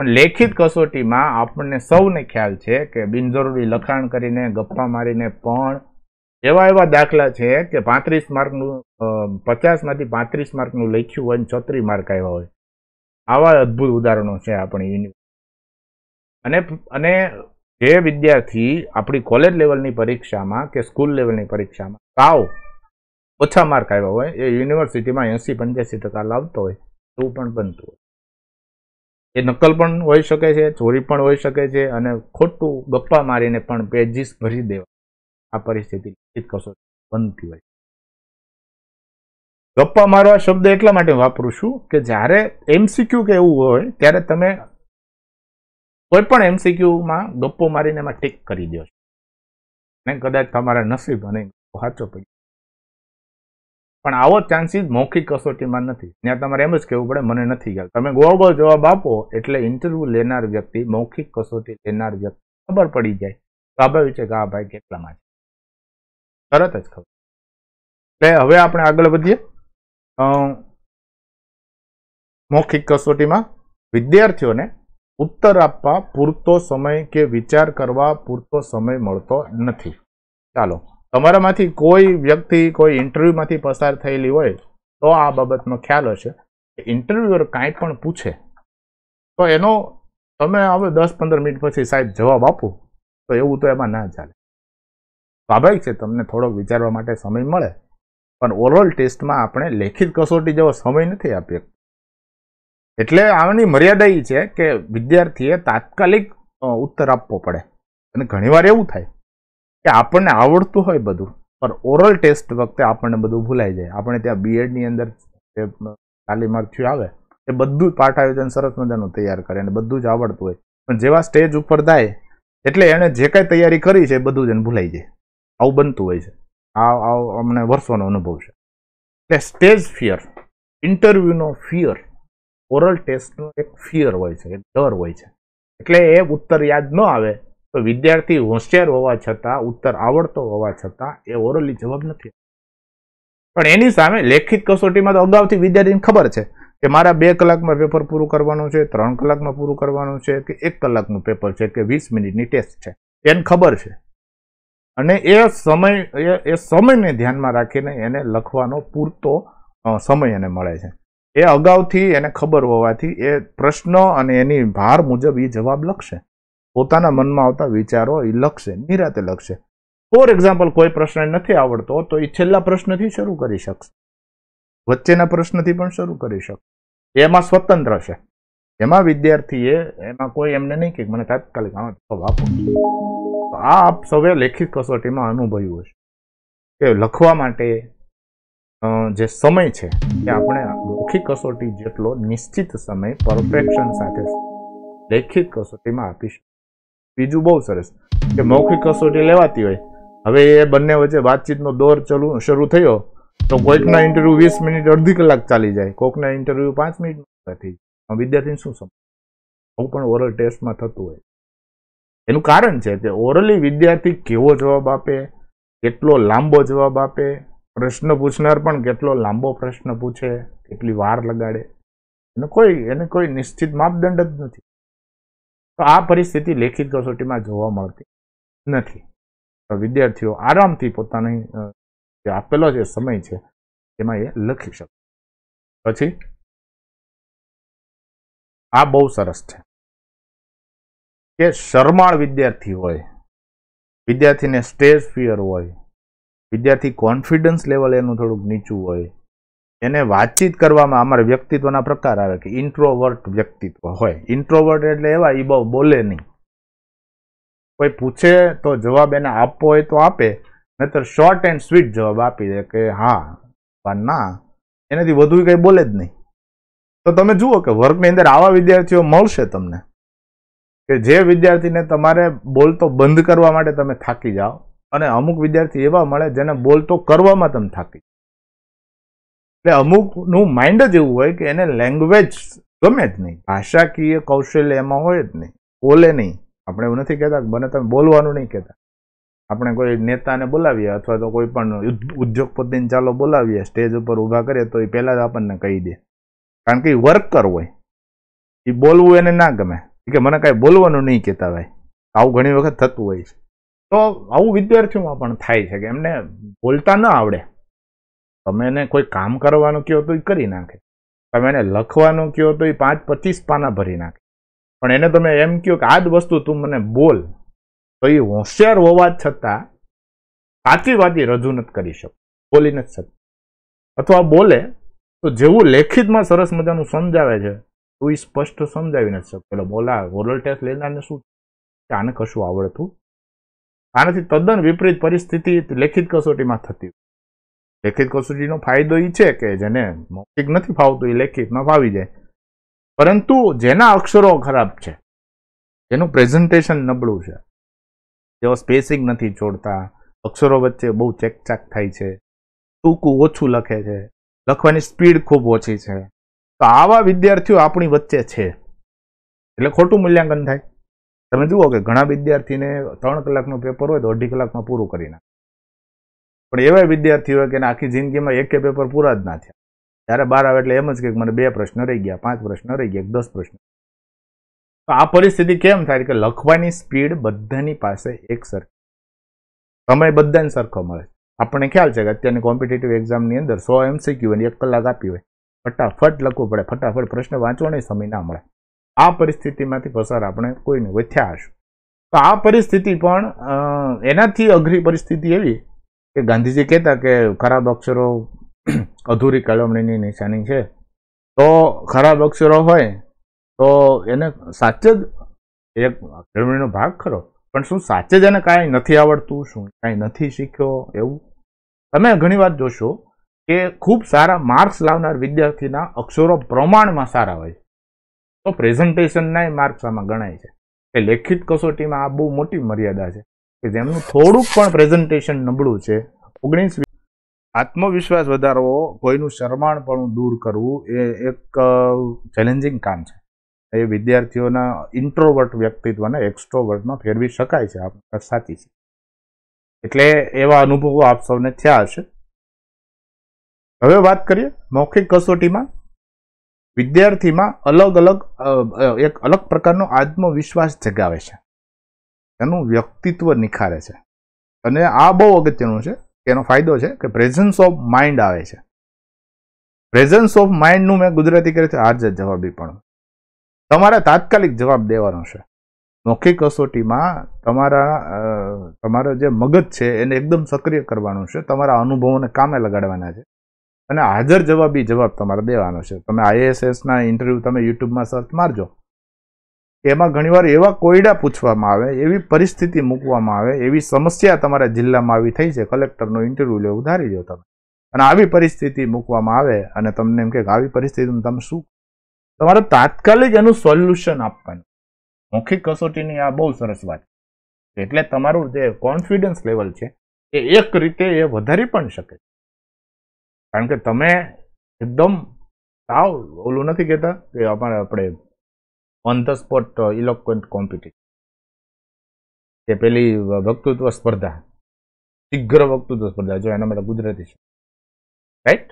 પણ લેખિત કસોટીમાં આપણને સૌને ખ્યાલ છે કે બિનજરૂરી લખાણ કરીને ગપ્પા મારીને પણ એવા એવા દાખલા છે કે પાંત્રીસ માર્કનું પચાસમાંથી પાંત્રીસ માર્કનું લખ્યું હોય ને છત્રીસ માર્ક આવ્યા હોય આવા અદ્ભુત ઉદાહરણો છે આપણી યુનિવર્સિટી અને અને જે વિદ્યાર્થી આપણી કોલેજ લેવલની પરીક્ષામાં કે સ્કૂલ લેવલની પરીક્ષામાં તાવ ઓછા માર્ક આવ્યા હોય એ યુનિવર્સિટીમાં એંસી પંચ્યાસી ટકા લાવતો હોય તો પણ બનતું હોય એ નકલ પણ હોઈ શકે છે ચોરી પણ હોઈ શકે છે અને ખોટું ગપ્પા મારીને પણ પેજીસ ભરી દેવા આ પરિસ્થિતિ નિશ્ચિત કરશો બનતી હોય ગપ્પા મારવા શબ્દ એટલા માટે વાપરું છું કે જ્યારે એમસીક્યુ કે એવું હોય ત્યારે તમે કોઈ પણ એમસીક્યુમાં ગપ્પો મારીને એમાં ટીક કરી દો છો અને કદાચ તમારા નસીબ અને સાચો પડી પણ આવો ચાન્સીસ મૌખિક કસોટીમાં નથી ત્યાં તમારે એમ જ કહેવું પડે મને નથી યાદ તમે ગોળગોળ જવાબ આપો એટલે ઇન્ટરવ્યૂ લેનાર વ્યક્તિ મૌખિક કસોટી લેનાર વ્યક્તિ ખબર પડી જાય સ્વાભાવિક છે કે આ ભાઈ કેટલામાં છે તરત જ ખબર એટલે હવે આપણે આગળ વધીએ મૌખિક કસોટીમાં વિદ્યાર્થીઓને ઉત્તર આપવા પૂરતો સમય કે વિચાર કરવા પૂરતો સમય મળતો નથી ચાલો તમારામાંથી કોઈ વ્યક્તિ કોઈ ઇન્ટરવ્યૂમાંથી પસાર થયેલી હોય તો આ બાબતનો ખ્યાલ હશે કે ઇન્ટરવ્યુઅર કાંઈ પણ પૂછે તો એનો તમે હવે દસ પંદર મિનિટ પછી સાહેબ જવાબ આપો તો એવું તો એમાં ના ચાલે સ્વાભાવિક છે તમને થોડોક વિચારવા માટે સમય મળે પણ ઓરલ ટેસ્ટમાં આપણે લેખિત કસોટી જેવો સમય નથી આપ્યો એટલે આની મર્યાદા એ છે કે વિદ્યાર્થીએ તાત્કાલિક ઉત્તર આપવો પડે અને ઘણીવાર એવું થાય કે આપણને આવડતું હોય બધું પણ ઓરલ ટેસ્ટ વખતે આપણને બધું ભૂલાઈ જાય આપણે ત્યાં બીએડની અંદર જે તાલીમાર્થીઓ આવે એ બધું પાઠ આયોજન સરસ મજાનું તૈયાર કરે અને બધું જ આવડતું હોય પણ જેવા સ્ટેજ ઉપર થાય એટલે એણે જે કાંઈ તૈયારી કરી છે એ બધું જ એને ભૂલાઈ જાય આવું બનતું હોય છે આ આ અમને વર્ષોનો અનુભવ છે એટલે સ્ટેજ ફિયર ઇન્ટરવ્યૂનો ફિયર ઓરલ ટેસ્ટનો એક ફિયર હોય છે એક ડર હોય છે એટલે એ ઉત્તર યાદ ન આવે તો વિદ્યાર્થી હોશિયાર હોવા છતાં ઉત્તર આવડતો હોવા છતાં એ ઓરલી જવાબ નથી પણ એની સામે લેખિત કસોટીમાં તો અગાઉથી વિદ્યાર્થીને ખબર છે કે મારા બે કલાકમાં પેપર પૂરું કરવાનું છે ત્રણ કલાકમાં પૂરું કરવાનું છે કે એક કલાકનું પેપર છે કે વીસ મિનિટની ટેસ્ટ છે એને ખબર છે અને એ સમય એ સમયને ધ્યાનમાં રાખીને એને લખવાનો પૂરતો સમય એને મળે છે એ અગાઉથી એને ખબર હોવાથી એ પ્રશ્ન અને એની ભાર મુજબ એ જવાબ લખશે પોતાના મનમાં આવતા વિચારો એ લખશે નિરાતે લખશે ફોર એક્ઝામ્પલ કોઈ પ્રશ્ન નથી આવડતો તો એ છેલ્લા પ્રશ્નથી શરૂ કરી શકશે વચ્ચેના પ્રશ્નથી પણ શરૂ કરી શકશે એમાં સ્વતંત્ર છે એમાં વિદ્યાર્થીએ એમાં કોઈ એમને નહીં કે મને તાત્કાલિક આનો જવાબ આપો તો આ આપ સૌએ લેખિત કસોટીમાં અનુભવ્યું હશે કે લખવા માટે જે સમય છે એ આપણે મૌખિક કસોટી જેટલો નિશ્ચિત સમય પરફેક્શન સાથે લેખિત કસોટીમાં આપી શકીએ બીજું બહુ સરસ કે મૌખિક કસોટી લેવાતી હોય હવે એ બંને વચ્ચે વાતચીતનો દોર ચાલુ શરૂ થયો તો કોઈકના ઇન્ટરવ્યૂ વીસ મિનિટ અડધી કલાક ચાલી જાય કોઈકના ઇન્ટરવ્યુ પાંચ મિનિટમાં થઈ વિદ્યાર્થીને શું સમજ આવું પણ ઓરલ ટેસ્ટમાં થતું હોય એનું કારણ છે કે ઓરલી વિદ્યાર્થી કેવો જવાબ આપે કેટલો લાંબો જવાબ આપે પ્રશ્ન પૂછનાર પણ કેટલો લાંબો પ્રશ્ન પૂછે કેટલી વાર લગાડે એનો કોઈ એને કોઈ નિશ્ચિત માપદંડ જ નથી તો આ પરિસ્થિતિ લેખિત કસોટીમાં જોવા મળતી નથી તો વિદ્યાર્થીઓ આરામથી પોતાની જે આપેલો જે સમય છે એમાં એ લખી શકે પછી આ બહુ સરસ છે કે શરમાળ વિદ્યાર્થી હોય વિદ્યાર્થીને સ્ટેજ ફિયર હોય વિદ્યાર્થી કોન્ફિડન્સ લેવલ એનું થોડુંક નીચું હોય એને વાતચીત કરવામાં અમારા વ્યક્તિત્વના પ્રકાર આવે કે ઇન્ટ્રોવર્ટ વ્યક્તિત્વ હોય ઇન્ટ્રોવર્ટ એટલે એવા એ બહુ બોલે નહીં કોઈ પૂછે તો જવાબ એને આપવો હોય તો આપે નહીતર શોર્ટ એન્ડ સ્વીટ જવાબ આપી દે કે હા પણ ના એનાથી વધુ કંઈ બોલે જ નહીં તો તમે જુઓ કે વર્ગની અંદર આવા વિદ્યાર્થીઓ મળશે તમને કે જે વિદ્યાર્થીને તમારે બોલતો બંધ કરવા માટે તમે થાકી જાઓ અને અમુક વિદ્યાર્થી એવા મળે જેને બોલતો કરવામાં તમે થાકી એટલે અમુકનું માઇન્ડ જ એવું હોય કે એને લેંગ્વેજ ગમે જ નહીં ભાષાકીય કૌશલ્ય એમાં હોય જ નહીં બોલે નહીં આપણે એવું નથી કહેતા મને તમે બોલવાનું નહીં કહેતા આપણે કોઈ નેતાને બોલાવીએ અથવા તો કોઈ પણ ઉદ્યોગપતિને ચાલો બોલાવીએ સ્ટેજ ઉપર ઊભા કરીએ તો એ પહેલાં જ આપણને કહી દે કારણ કે એ વર્કર હોય એ બોલવું એને ના ગમે કે મને કાંઈ બોલવાનું નહીં કહેતા ભાઈ આવું ઘણી વખત થતું હોય છે તો આવું વિદ્યાર્થીઓમાં પણ થાય છે કે એમને બોલતા ન આવડે તમે એને કોઈ કામ કરવાનું કહો તો એ કરી નાખે તમે એને લખવાનું કહો તો એ પાંચ પચીસ પાના ભરી નાખે પણ એને તમે એમ કહો કે આ જ વસ્તુ તું મને બોલ તો એ હોશિયાર હોવા છતાં સાચી વાત એ રજૂ નથી કરી શકતો બોલી નથી શકતો અથવા બોલે તો જેવું લેખિતમાં સરસ મજાનું સમજાવે છે તો એ સ્પષ્ટ સમજાવી નથી શકતો એટલે બોલા ઓરલ ટેસ્ટ લેનારને શું કે આને કશું આવડતું આનાથી તદ્દન વિપરીત પરિસ્થિતિ લેખિત કસોટીમાં થતી લેખિત કસોટીનો ફાયદો એ છે કે જેને મૌખિક નથી ફાવતું એ લેખિતમાં ફાવી જાય પરંતુ જેના અક્ષરો ખરાબ છે જેનું પ્રેઝન્ટેશન નબળું છે જેઓ સ્પેસિંગ નથી છોડતા અક્ષરો વચ્ચે બહુ ચેકચાક થાય છે ટૂંકું ઓછું લખે છે લખવાની સ્પીડ ખૂબ ઓછી છે તો આવા વિદ્યાર્થીઓ આપણી વચ્ચે છે એટલે ખોટું મૂલ્યાંકન થાય તમે જુઓ કે ઘણા વિદ્યાર્થીને ત્રણ કલાકનું પેપર હોય તો અઢી કલાકમાં પૂરું કરી નાખે પણ એવા વિદ્યાર્થીઓ કે આખી જિંદગીમાં એક પેપર પૂરા જ ના થયા ત્યારે બાર આવે એટલે એમ જ કે મને બે પ્રશ્ન રહી ગયા પાંચ પ્રશ્ન રહી ગયા દસ પ્રશ્ન આ પરિસ્થિતિ કેમ થાય કે લખવાની સ્પીડ બધાની પાસે એક સરખી સમય બધાને સરખો મળે આપણને ખ્યાલ છે કે અત્યારની કોમ્પિટેટિવ એક્ઝામની અંદર સો એમસીક્યુ અને એક કલાક આપી હોય ફટાફટ લખવું પડે ફટાફટ પ્રશ્ન વાંચવાની સમય ના મળે આ પરિસ્થિતિમાંથી પસાર આપણે કોઈને વધ્યા હશું તો આ પરિસ્થિતિ પણ એનાથી અઘરી પરિસ્થિતિ એવી કે ગાંધીજી કહેતા કે ખરાબ અક્ષરો અધૂરી કેળવણીની નિશાની છે તો ખરાબ અક્ષરો હોય તો એને સાચે જ એક કેળવણીનો ભાગ ખરો પણ શું સાચે જ એને કાંઈ નથી આવડતું શું કાંઈ નથી શીખ્યો એવું તમે ઘણી વાર જોશો કે ખૂબ સારા માર્ક્સ લાવનાર વિદ્યાર્થીના અક્ષરો પ્રમાણમાં સારા હોય તો પ્રેઝન્ટેશનના માર્ક્સ આમાં ગણાય છે એ લેખિત કસોટીમાં આ બહુ મોટી મર્યાદા છે કે જેમનું થોડુંક પણ પ્રેઝન્ટેશન નબળું છે ઓગણીસ આત્મવિશ્વાસ વધારવો કોઈનું શરમાણ પણ દૂર કરવું એ એક ચેલેન્જિંગ કામ છે એ વિદ્યાર્થીઓના ઇન્ટ્રોવર્ટ વ્યક્તિત્વને એક્સ્ટ્રોવર્ટમાં ફેરવી શકાય છે આ સાચી છે એટલે એવા અનુભવો આપ સૌને થયા હશે હવે વાત કરીએ મૌખિક કસોટીમાં વિદ્યાર્થીમાં અલગ અલગ એક અલગ પ્રકારનો આત્મવિશ્વાસ જગાવે છે એનું વ્યક્તિત્વ નિખારે છે અને આ બહુ અગત્યનું છે એનો ફાયદો છે કે પ્રેઝન્સ ઓફ માઇન્ડ આવે છે પ્રેઝન્સ ઓફ માઇન્ડનું મેં ગુજરાતી કરે છે આર્જ જવાબી પણ તમારે તાત્કાલિક જવાબ દેવાનો છે મૌખિક કસોટીમાં તમારા તમારો જે મગજ છે એને એકદમ સક્રિય કરવાનું છે તમારા અનુભવોને કામે લગાડવાના છે અને હાજર જવાબી જવાબ તમારે દેવાનો છે તમે આઈએસએસના ઇન્ટરવ્યૂ તમે યુટ્યુબમાં સર્ચ મારજો એમાં ઘણીવાર એવા કોયડા પૂછવામાં આવે એવી પરિસ્થિતિ મૂકવામાં આવે એવી સમસ્યા તમારા જિલ્લામાં આવી થઈ છે કલેક્ટરનો ઇન્ટરવ્યૂ લેવું ધારી લો તમે અને આવી પરિસ્થિતિ મૂકવામાં આવે અને તમને એમ કે આવી પરિસ્થિતિમાં તમે શું તમારે તાત્કાલિક એનું સોલ્યુશન આપવાનું મૌખિક કસોટીની આ બહુ સરસ વાત એટલે તમારું જે કોન્ફિડન્સ લેવલ છે એ એક રીતે એ વધારી પણ શકે કારણ કે તમે એકદમ સાવ ઓલું નથી કહેતા કે અમારે આપણે on the spot eloquent competition કે પેલી વક્તૃત્વ સ્પર્ધા શીઘ્ર વક્તૃત્વ સ્પર્ધા જો એના માટે ગુજરાતી છે રાઈટ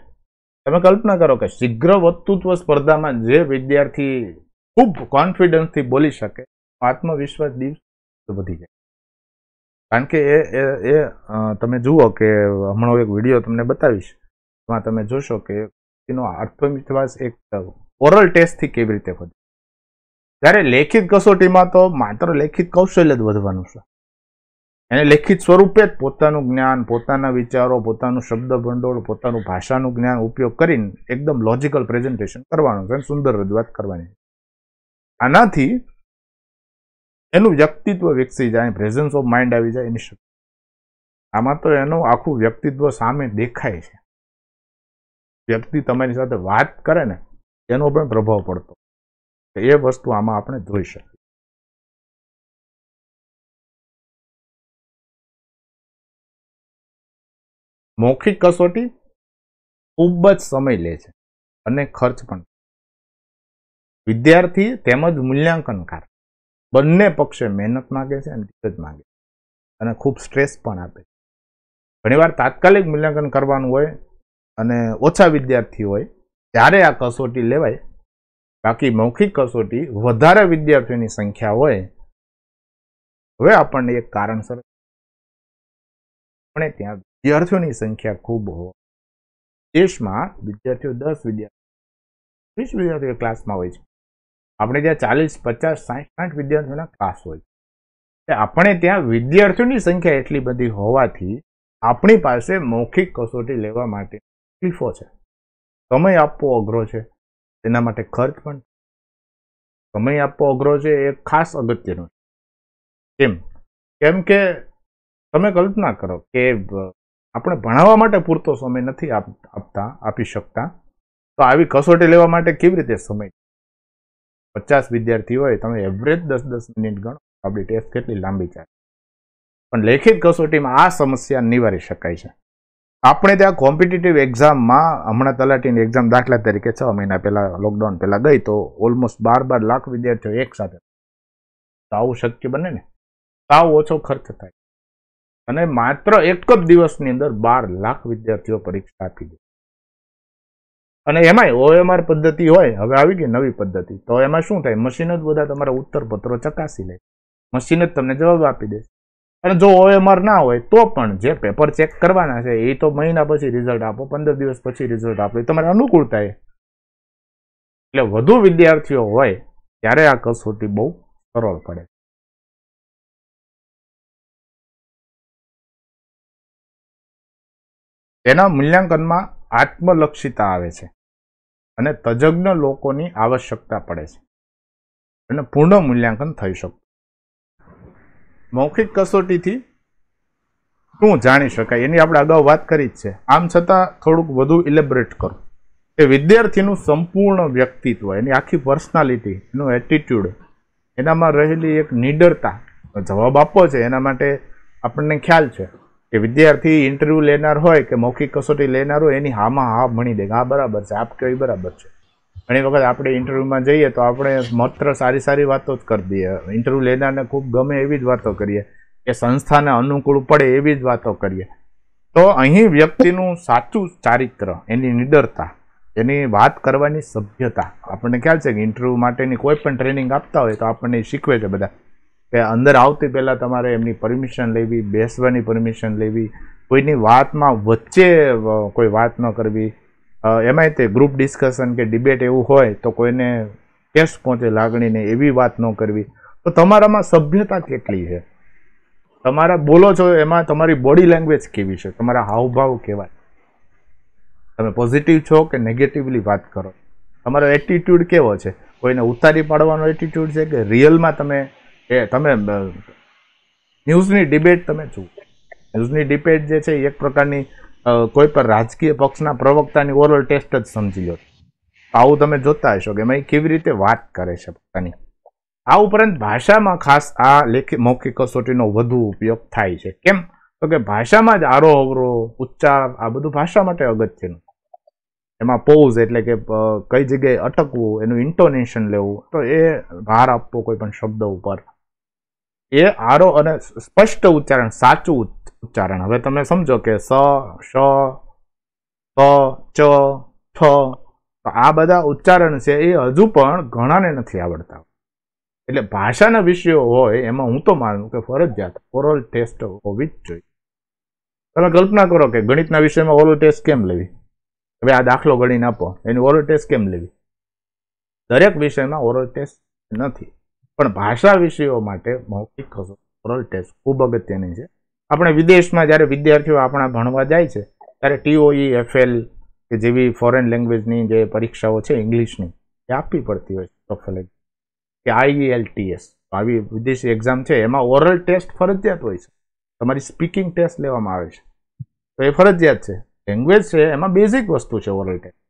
તમે કલ્પના કરો કે શીઘ્ર વક્તૃત્વ સ્પર્ધામાં જે વિદ્યાર્થી ખૂબ કોન્ફિડન્સથી બોલી શકે આત્મવિશ્વાસ દિવસ વધી જાય કારણ કે એ એ એ તમે જુઓ કે હમણાં એક વિડીયો તમને બતાવીશ એમાં તમે જોશો કે એનો આત્મવિશ્વાસ એક ઓરલ ટેસ્ટથી કેવી રીતે વધે જ્યારે લેખિત કસોટીમાં તો માત્ર લેખિત કૌશલ્ય જ વધવાનું છે એને લેખિત સ્વરૂપે જ પોતાનું જ્ઞાન પોતાના વિચારો પોતાનું શબ્દ ભંડોળ પોતાનું ભાષાનું જ્ઞાન ઉપયોગ કરીને એકદમ લોજિકલ પ્રેઝન્ટેશન કરવાનું છે સુંદર રજૂઆત કરવાની આનાથી એનું વ્યક્તિત્વ વિકસી જાય પ્રેઝન્સ ઓફ માઇન્ડ આવી જાય એની શક્તિ આમાં તો એનું આખું વ્યક્તિત્વ સામે દેખાય છે વ્યક્તિ તમારી સાથે વાત કરે ને એનો પણ પ્રભાવ પડતો તો એ વસ્તુ આમાં આપણે જોઈ શકીએ મૌખિક કસોટી ખૂબ જ સમય લે છે અને ખર્ચ પણ વિદ્યાર્થી તેમજ મૂલ્યાંકનકાર બંને પક્ષે મહેનત માગે છે અને ધીરજ માગે છે અને ખૂબ સ્ટ્રેસ પણ આપે છે ઘણીવાર તાત્કાલિક મૂલ્યાંકન કરવાનું હોય અને ઓછા વિદ્યાર્થી હોય ત્યારે આ કસોટી લેવાય બાકી મૌખિક કસોટી વધારે વિદ્યાર્થીઓની સંખ્યા હોય હવે આપણને એક કારણસર આપણે ત્યાં વિદ્યાર્થીઓની સંખ્યા ખૂબ હોય દેશમાં વિદ્યાર્થીઓ દસ વિદ્યાર્થી વીસ વિદ્યાર્થીઓ ક્લાસમાં હોય છે આપણે ત્યાં ચાલીસ પચાસ સાઠ સાઠ વિદ્યાર્થીઓના ક્લાસ હોય છે આપણે ત્યાં વિદ્યાર્થીઓની સંખ્યા એટલી બધી હોવાથી આપણી પાસે મૌખિક કસોટી લેવા માટે તકલીફો છે સમય આપવો અઘરો છે તેના માટે ખર્ચ પણ સમય આપવો અઘરો છે એ ખાસ અગત્યનો છે કેમ કેમ કે તમે કલ્પના કરો કે આપણે ભણાવવા માટે પૂરતો સમય નથી આપતા આપી શકતા તો આવી કસોટી લેવા માટે કેવી રીતે સમય પચાસ વિદ્યાર્થી હોય તમે એવરેજ દસ દસ મિનિટ ગણો આપણી ટેસ્ટ કેટલી લાંબી ચાલે પણ લેખિત કસોટીમાં આ સમસ્યા નિવારી શકાય છે આપણે ત્યાં કોમ્પિટિટિવ એક્ઝામમાં હમણાં તલાટીની એક્ઝામ દાખલા તરીકે છ મહિના પહેલાં લોકડાઉન પહેલાં ગઈ તો ઓલમોસ્ટ બાર બાર લાખ વિદ્યાર્થીઓ એક સાથે તો આવું શક્ય બને ને તો સાવ ઓછો ખર્ચ થાય અને માત્ર એક જ દિવસની અંદર બાર લાખ વિદ્યાર્થીઓ પરીક્ષા આપી દે અને એમાંય ઓએમઆર પદ્ધતિ હોય હવે આવી ગઈ નવી પદ્ધતિ તો એમાં શું થાય મશીન જ બધા તમારા ઉત્તરપત્રો ચકાસી લે મશીન જ તમને જવાબ આપી દેશે અને જો ઓએમઆર ના હોય તો પણ જે પેપર ચેક કરવાના છે એ તો મહિના પછી રિઝલ્ટ આપો પંદર દિવસ પછી રિઝલ્ટ આપો એ તમારે અનુકૂળતા એટલે વધુ વિદ્યાર્થીઓ હોય ત્યારે આ કસોટી બહુ સરળ પડે તેના મૂલ્યાંકનમાં આત્મલક્ષિતા આવે છે અને તજજ્ઞ લોકોની આવશ્યકતા પડે છે અને પૂર્ણ મૂલ્યાંકન થઈ શકતું મૌખિક કસોટીથી શું જાણી શકાય એની આપણે અગાઉ વાત કરી જ છે આમ છતાં થોડુંક વધુ ઇલેબરેટ કરો કે વિદ્યાર્થીનું સંપૂર્ણ વ્યક્તિત્વ એની આખી પર્સનાલિટી એનું એટીટ્યુડ એનામાં રહેલી એક નિડરતા જવાબ આપવો છે એના માટે આપણને ખ્યાલ છે કે વિદ્યાર્થી ઇન્ટરવ્યૂ લેનાર હોય કે મૌખિક કસોટી લેનાર હોય એની હામાં હા ભણી દે હા બરાબર છે આપ કઈ બરાબર છે ઘણી વખત આપણે ઇન્ટરવ્યૂમાં જઈએ તો આપણે માત્ર સારી સારી વાતો જ કરી દઈએ ઇન્ટરવ્યૂ લેનારને ખૂબ ગમે એવી જ વાતો કરીએ કે સંસ્થાને અનુકૂળ પડે એવી જ વાતો કરીએ તો અહીં વ્યક્તિનું સાચું ચારિત્ર એની નિડરતા એની વાત કરવાની સભ્યતા આપણને ખ્યાલ છે કે ઇન્ટરવ્યૂ માટેની કોઈ પણ ટ્રેનિંગ આપતા હોય તો આપણને શીખવે છે બધા કે અંદર આવતી પહેલાં તમારે એમની પરમિશન લેવી બેસવાની પરમિશન લેવી કોઈની વાતમાં વચ્ચે કોઈ વાત ન કરવી એમાંય તે ગ્રુપ ડિસ્કશન કે ડિબેટ એવું હોય તો કોઈને કેસ પહોંચે લાગણીને એવી વાત ન કરવી તો તમારામાં સભ્યતા કેટલી છે તમારા બોલો છો એમાં તમારી બોડી લેંગ્વેજ કેવી છે તમારા હાવભાવ કેવા તમે પોઝિટિવ છો કે નેગેટિવલી વાત કરો તમારો એટીટ્યૂડ કેવો છે કોઈને ઉતારી પાડવાનો એટીટ્યૂડ છે કે રિયલમાં તમે એ તમે ન્યૂઝની ડિબેટ તમે છો ન્યૂઝની ડિબેટ જે છે એક પ્રકારની કોઈ પણ રાજકીય પક્ષના પ્રવક્તાની ઓરલ ટેસ્ટ જ સમજી લો આવું તમે જોતા હશો કે ભાઈ કેવી રીતે વાત કરે છે પોતાની આ ઉપરાંત ભાષામાં ખાસ આ લેખિત મૌખિક કસોટીનો વધુ ઉપયોગ થાય છે કેમ તો કે ભાષામાં જ આરો અવરો ઉચ્ચાર આ બધું ભાષા માટે અગત્યનું એમાં પોઝ એટલે કે કઈ જગ્યાએ અટકવું એનું ઇન્ટોનેશન લેવું તો એ ભાર આપવો કોઈ પણ શબ્દ ઉપર એ આરો અને સ્પષ્ટ ઉચ્ચારણ સાચું ઉચ્ચારણ હવે તમે સમજો કે સ શ ત ચ ઠ તો આ બધા ઉચ્ચારણ છે એ હજુ પણ ઘણાને નથી આવડતા એટલે ભાષાના વિષયો હોય એમાં હું તો માનું કે ફરજિયાત ઓરલ ટેસ્ટ હોવી જ જોઈએ તમે કલ્પના કરો કે ગણિતના વિષયમાં ઓરલ ટેસ્ટ કેમ લેવી હવે આ દાખલો ગણીને આપો એની ઓરલ ટેસ્ટ કેમ લેવી દરેક વિષયમાં ઓરલ ટેસ્ટ નથી પણ ભાષા વિષયો માટે મૌખિક ઓરલ ટેસ્ટ ખૂબ અગત્યની છે આપણે વિદેશમાં જ્યારે વિદ્યાર્થીઓ આપણા ભણવા જાય છે ત્યારે ટીઓઈ એફએલ કે જેવી ફોરેન લેંગ્વેજની જે પરીક્ષાઓ છે ઇંગ્લિશની એ આપવી પડતી હોય છે પ્રોફેલેજ કે આઈઈએલટીએસ આવી વિદેશી એક્ઝામ છે એમાં ઓરલ ટેસ્ટ ફરજિયાત હોય છે તમારી સ્પીકિંગ ટેસ્ટ લેવામાં આવે છે તો એ ફરજિયાત છે લેંગ્વેજ છે એમાં બેઝિક વસ્તુ છે ઓરલ ટેસ્ટ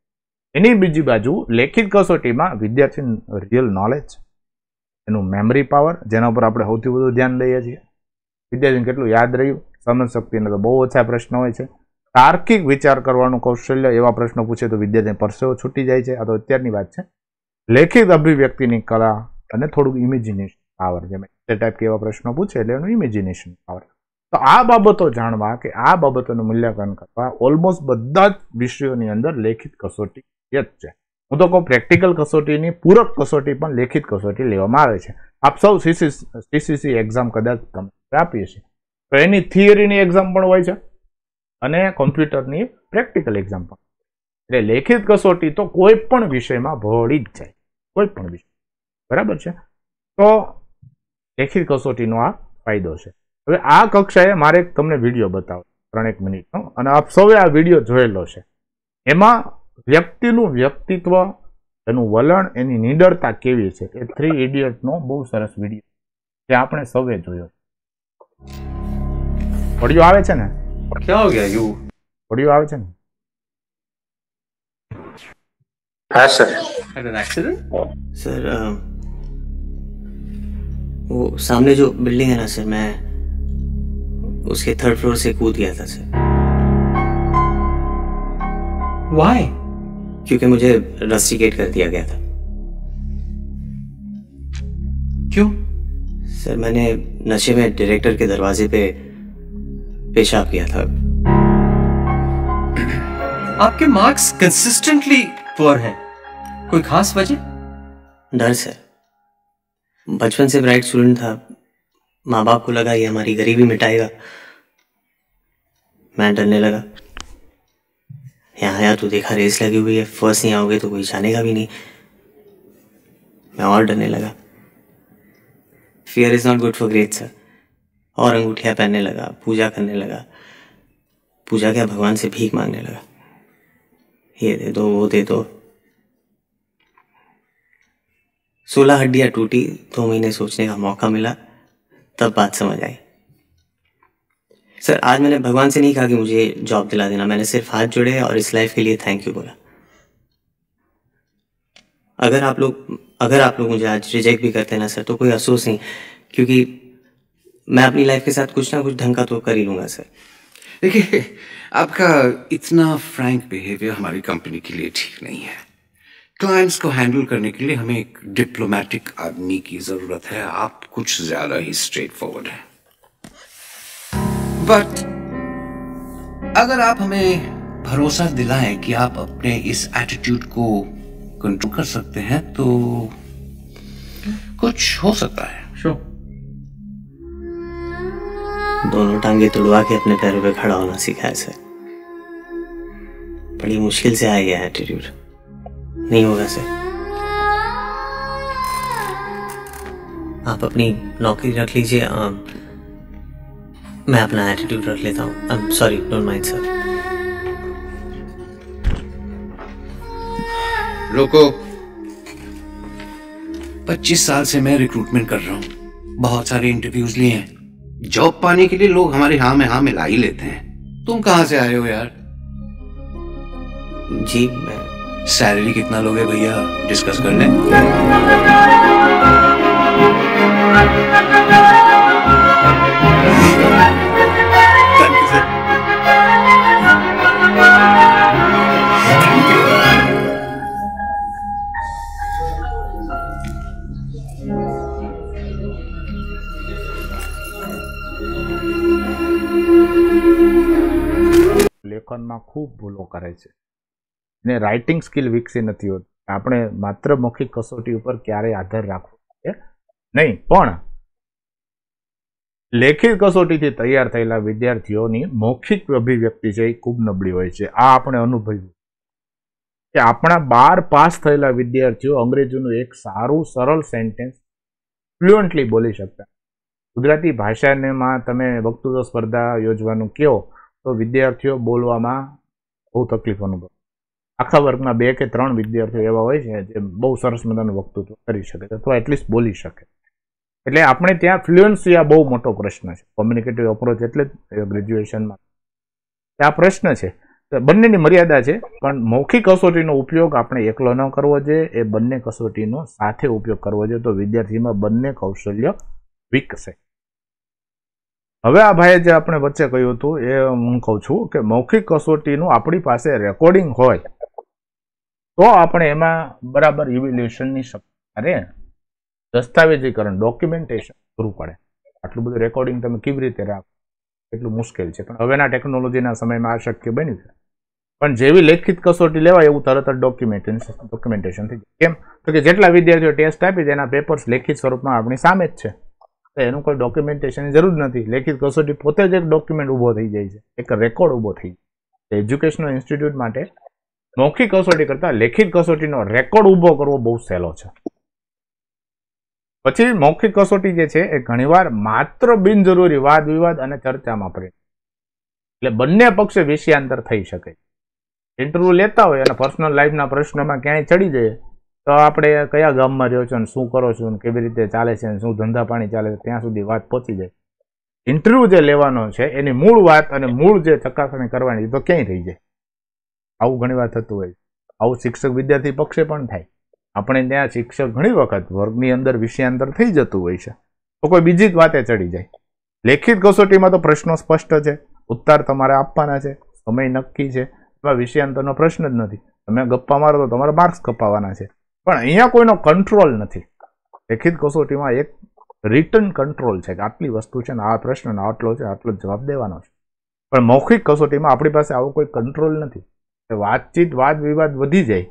એની બીજી બાજુ લેખિત કસોટીમાં વિદ્યાર્થી રિયલ નોલેજ એનું મેમરી પાવર જેના ઉપર આપણે સૌથી વધુ ધ્યાન દઈએ છીએ વિદ્યાર્થીને કેટલું યાદ રહ્યું સમજશક્તિને તો બહુ ઓછા પ્રશ્ન હોય છે તાર્કિક વિચાર કરવાનું કૌશલ્ય એવા પ્રશ્નો પૂછે તો વિદ્યાર્થીને પરસેવો છૂટી જાય છે આ તો અત્યારની વાત છે લેખિત અભિવ્યક્તિની કળા અને થોડુંક ઇમેજિનેશન પાવર જેમ એ ટાઈપ કે એવા પ્રશ્નો પૂછે એટલે એનું ઇમેજિનેશન પાવર તો આ બાબતો જાણવા કે આ બાબતોનું મૂલ્યાંકન કરવા ઓલમોસ્ટ બધા જ વિષયોની અંદર લેખિત કસોટી જ છે હું તો કહું પ્રેક્ટિકલ કસોટીની પૂરક કસોટી પણ લેખિત કસોટી લેવામાં આવે છે આપ સૌ સીસી સીસીસી એક્ઝામ કદાચ તમે આપીએ છીએ તો એની થિયરીની એક્ઝામ પણ હોય છે અને કોમ્પ્યુટરની પ્રેક્ટિકલ એક્ઝામ પણ એટલે લેખિત કસોટી તો કોઈ પણ વિષયમાં ભળી જ જાય કોઈ પણ વિષય બરાબર છે તો લેખિત કસોટીનો આ ફાયદો છે હવે આ કક્ષાએ મારે તમને વિડીયો બતાવો ત્રણેક મિનિટનો અને આપ સૌએ આ વિડીયો જોયેલો છે એમાં વ્યક્તિનું વ્યક્તિત્વ એનું વલણ એની નિડરતા કેવી છે એ થ્રી ઇડિયટનો બહુ સરસ વિડીયો જે આપણે સૌએ જોયો ઓડિયો આવે છે ને ક્યાં ગયા એવું ઓડિયો આવે છે ને હા sir had an accident? Sir अ, वो सामने जो बिल्डिंग है ना सर मैं उसके थर्ड फ्लोर से कूद गया था क्योंकि मुझे रस्टिकेट कर दिया गया था क्यों सर मैंने नशे में डायरेक्टर के दरवाजे पे पेशाब किया था आपके मार्क्स कंसिस्टेंटली पुअर हैं कोई खास वजह डर सर बचपन से ब्राइट स्टूडेंट था माँ बाप को लगा ये हमारी गरीबी मिटाएगा मैं डरने लगा यहाँ आया तो देखा रेस लगी हुई है फर्स्ट नहीं आओगे तो कोई जानेगा भी नहीं मैं और डरने लगा fear is not good for great sir और अंगूठिया पहनने लगा पूजा करने लगा पूजा क्या भगवान से भीख मांगने लगा ये दे दो वो दे दो सोलह हड्डियाँ टूटी दो महीने सोचने का मौका मिला तब बात समझ आई सर आज मैंने भगवान से नहीं कहा कि मुझे जॉब दिला देना मैंने सिर्फ हाथ जोड़े और इस लाइफ के लिए थैंक यू बोला अगर आप लोग अगर आप लोग मुझे आज रिजेक्ट भी करते हैं ना सर तो कोई अफसोस नहीं क्योंकि मैं अपनी लाइफ के साथ कुछ ना कुछ ढंग का तो कर ही लूंगा सर देखिए आपका इतना फ्रैंक बिहेवियर हमारी कंपनी के लिए ठीक नहीं है क्लाइंट्स को हैंडल करने के लिए हमें एक डिप्लोमेटिक आदमी की ज़रूरत है आप कुछ ज़्यादा ही स्ट्रेट फॉरवर्ड है बट अगर आप हमें भरोसा दिलाएं कि आप अपने इस एटीट्यूड को कंट्रोल कर सकते हैं तो कुछ हो सकता है दोनों टांगे तुड़वा के अपने पैरों पे खड़ा होना सीखा है सर बड़ी मुश्किल से आ गया एटीट्यूड नहीं होगा सर आप अपनी नौकरी रख लीजिए मैं अपना एटीट्यूड रख लेता हूँ I am sorry don't mind sir रुको पच्चीस साल से मैं रिक्रूटमेंट कर रहा हूँ बहुत सारे इंटरव्यूज लिए हैं जॉब पाने के लिए लोग हमारे हाँ में हाँ मिला ही लेते हैं तुम कहाँ से आए हो यार जी मैं सैलरी कितना लोगे भैया डिस्कस कर લેખનમાં ખૂબ ભૂલો કરે છે એને રાઇટિંગ સ્કિલ વિકસી નથી હોતી આપણે માત્ર મૌખિક કસોટી ઉપર ક્યારેય આધાર રાખવો જોઈએ નહીં પણ લેખિત કસોટીથી તૈયાર થયેલા વિદ્યાર્થીઓની મૌખિક અભિવ્યક્તિ છે એ ખૂબ નબળી હોય છે આ આપણે અનુભવ્યું કે આપણા બાર પાસ થયેલા વિદ્યાર્થીઓ અંગ્રેજીનું એક સારું સરળ સેન્ટેન્સ ફ્લુઅન્ટલી બોલી શકતા ગુજરાતી ભાષાનેમાં તમે વક્તૃત્વ સ્પર્ધા યોજવાનું કહો તો વિદ્યાર્થીઓ બોલવામાં બહુ તકલીફ અનુભવ આખા વર્ગના બે કે ત્રણ વિદ્યાર્થીઓ એવા હોય છે જે બહુ સરસ મજાનું વક્તૃત્વ કરી શકે અથવા એટલીસ્ટ બોલી શકે એટલે આપણે ત્યાં ફ્લુઅન્સી આ બહુ મોટો પ્રશ્ન છે કોમ્યુનિકેટિવ અપ્રોચ એટલે ગ્રેજ્યુએશનમાં આ પ્રશ્ન છે બંનેની મર્યાદા છે પણ મૌખિક કસોટીનો ઉપયોગ આપણે એકલો ન કરવો જોઈએ એ બંને કસોટીનો સાથે ઉપયોગ કરવો જોઈએ તો વિદ્યાર્થીમાં બંને કૌશલ્ય વિકસે હવે આ ભાઈએ જે આપણે વચ્ચે કહ્યું હતું એ હું કહું છું કે મૌખિક કસોટીનું આપણી પાસે રેકોર્ડિંગ હોય તો આપણે એમાં બરાબર ઇવેલ્યુએશનની અરે દસ્તાવેજીકરણ ડોક્યુમેન્ટેશન કરવું પડે આટલું બધું રેકોર્ડિંગ તમે કેવી રીતે રાખો એટલું મુશ્કેલ છે પણ હવેના ટેકનોલોજીના સમયમાં આ શક્ય બન્યું છે પણ જેવી લેખિત કસોટી લેવાય એવું તરત જ ડોક્યુમેન્ટેશન ડોક્યુમેન્ટેશન થઈ જાય કેમ તો કે જેટલા વિદ્યાર્થીઓ ટેસ્ટ આપી તેના પેપર્સ લેખિત સ્વરૂપમાં આપણી સામે જ છે એનું કોઈ ડોક્યુમેન્ટેશનની જરૂર નથી લેખિત કસોટી પોતે જ એક ડોક્યુમેન્ટ ઊભો થઈ જાય છે એક રેકોર્ડ ઊભો થઈ એજ્યુકેશનલ ઇન્સ્ટિટ્યૂટ માટે મૌખિક કસોટી કરતાં લેખિત કસોટીનો રેકોર્ડ ઊભો કરવો બહુ સહેલો છે પછી મૌખિક કસોટી જે છે એ ઘણીવાર માત્ર બિનજરૂરી વાદ વિવાદ અને ચર્ચામાં પડે એટલે બંને પક્ષે વિષયાંતર થઈ શકે ઇન્ટરવ્યૂ લેતા હોય અને પર્સનલ લાઈફના પ્રશ્નોમાં ક્યાંય ચડી જાય તો આપણે કયા ગામમાં રહ્યો છો ને શું કરો છો ને કેવી રીતે ચાલે છે ને શું ધંધા પાણી ચાલે છે ત્યાં સુધી વાત પહોંચી જાય ઇન્ટરવ્યુ જે લેવાનો છે એની મૂળ વાત અને મૂળ જે ચકાસણી કરવાની તો ક્યાંય થઈ જાય આવું ઘણી વાર થતું હોય આવું શિક્ષક વિદ્યાર્થી પક્ષે પણ થાય આપણે ત્યાં શિક્ષક ઘણી વખત વર્ગની અંદર વિષયાંતર થઈ જતું હોય છે તો કોઈ બીજી જ વાતે ચડી જાય લેખિત કસોટીમાં તો પ્રશ્નો સ્પષ્ટ છે ઉત્તર તમારે આપવાના છે સમય નક્કી છે એમાં વિષયાંતરનો પ્રશ્ન જ નથી તમે ગપ્પા મારો તો તમારે માર્ક્સ કપાવાના છે પણ અહીંયા કોઈનો કંટ્રોલ નથી લેખિત કસોટીમાં એક રિટર્ન કંટ્રોલ છે કે આટલી વસ્તુ છે ને આ પ્રશ્નનો આટલો છે આટલો જવાબ દેવાનો છે પણ મૌખિક કસોટીમાં આપણી પાસે આવો કોઈ કંટ્રોલ નથી વાતચીત વાદ વિવાદ વધી જાય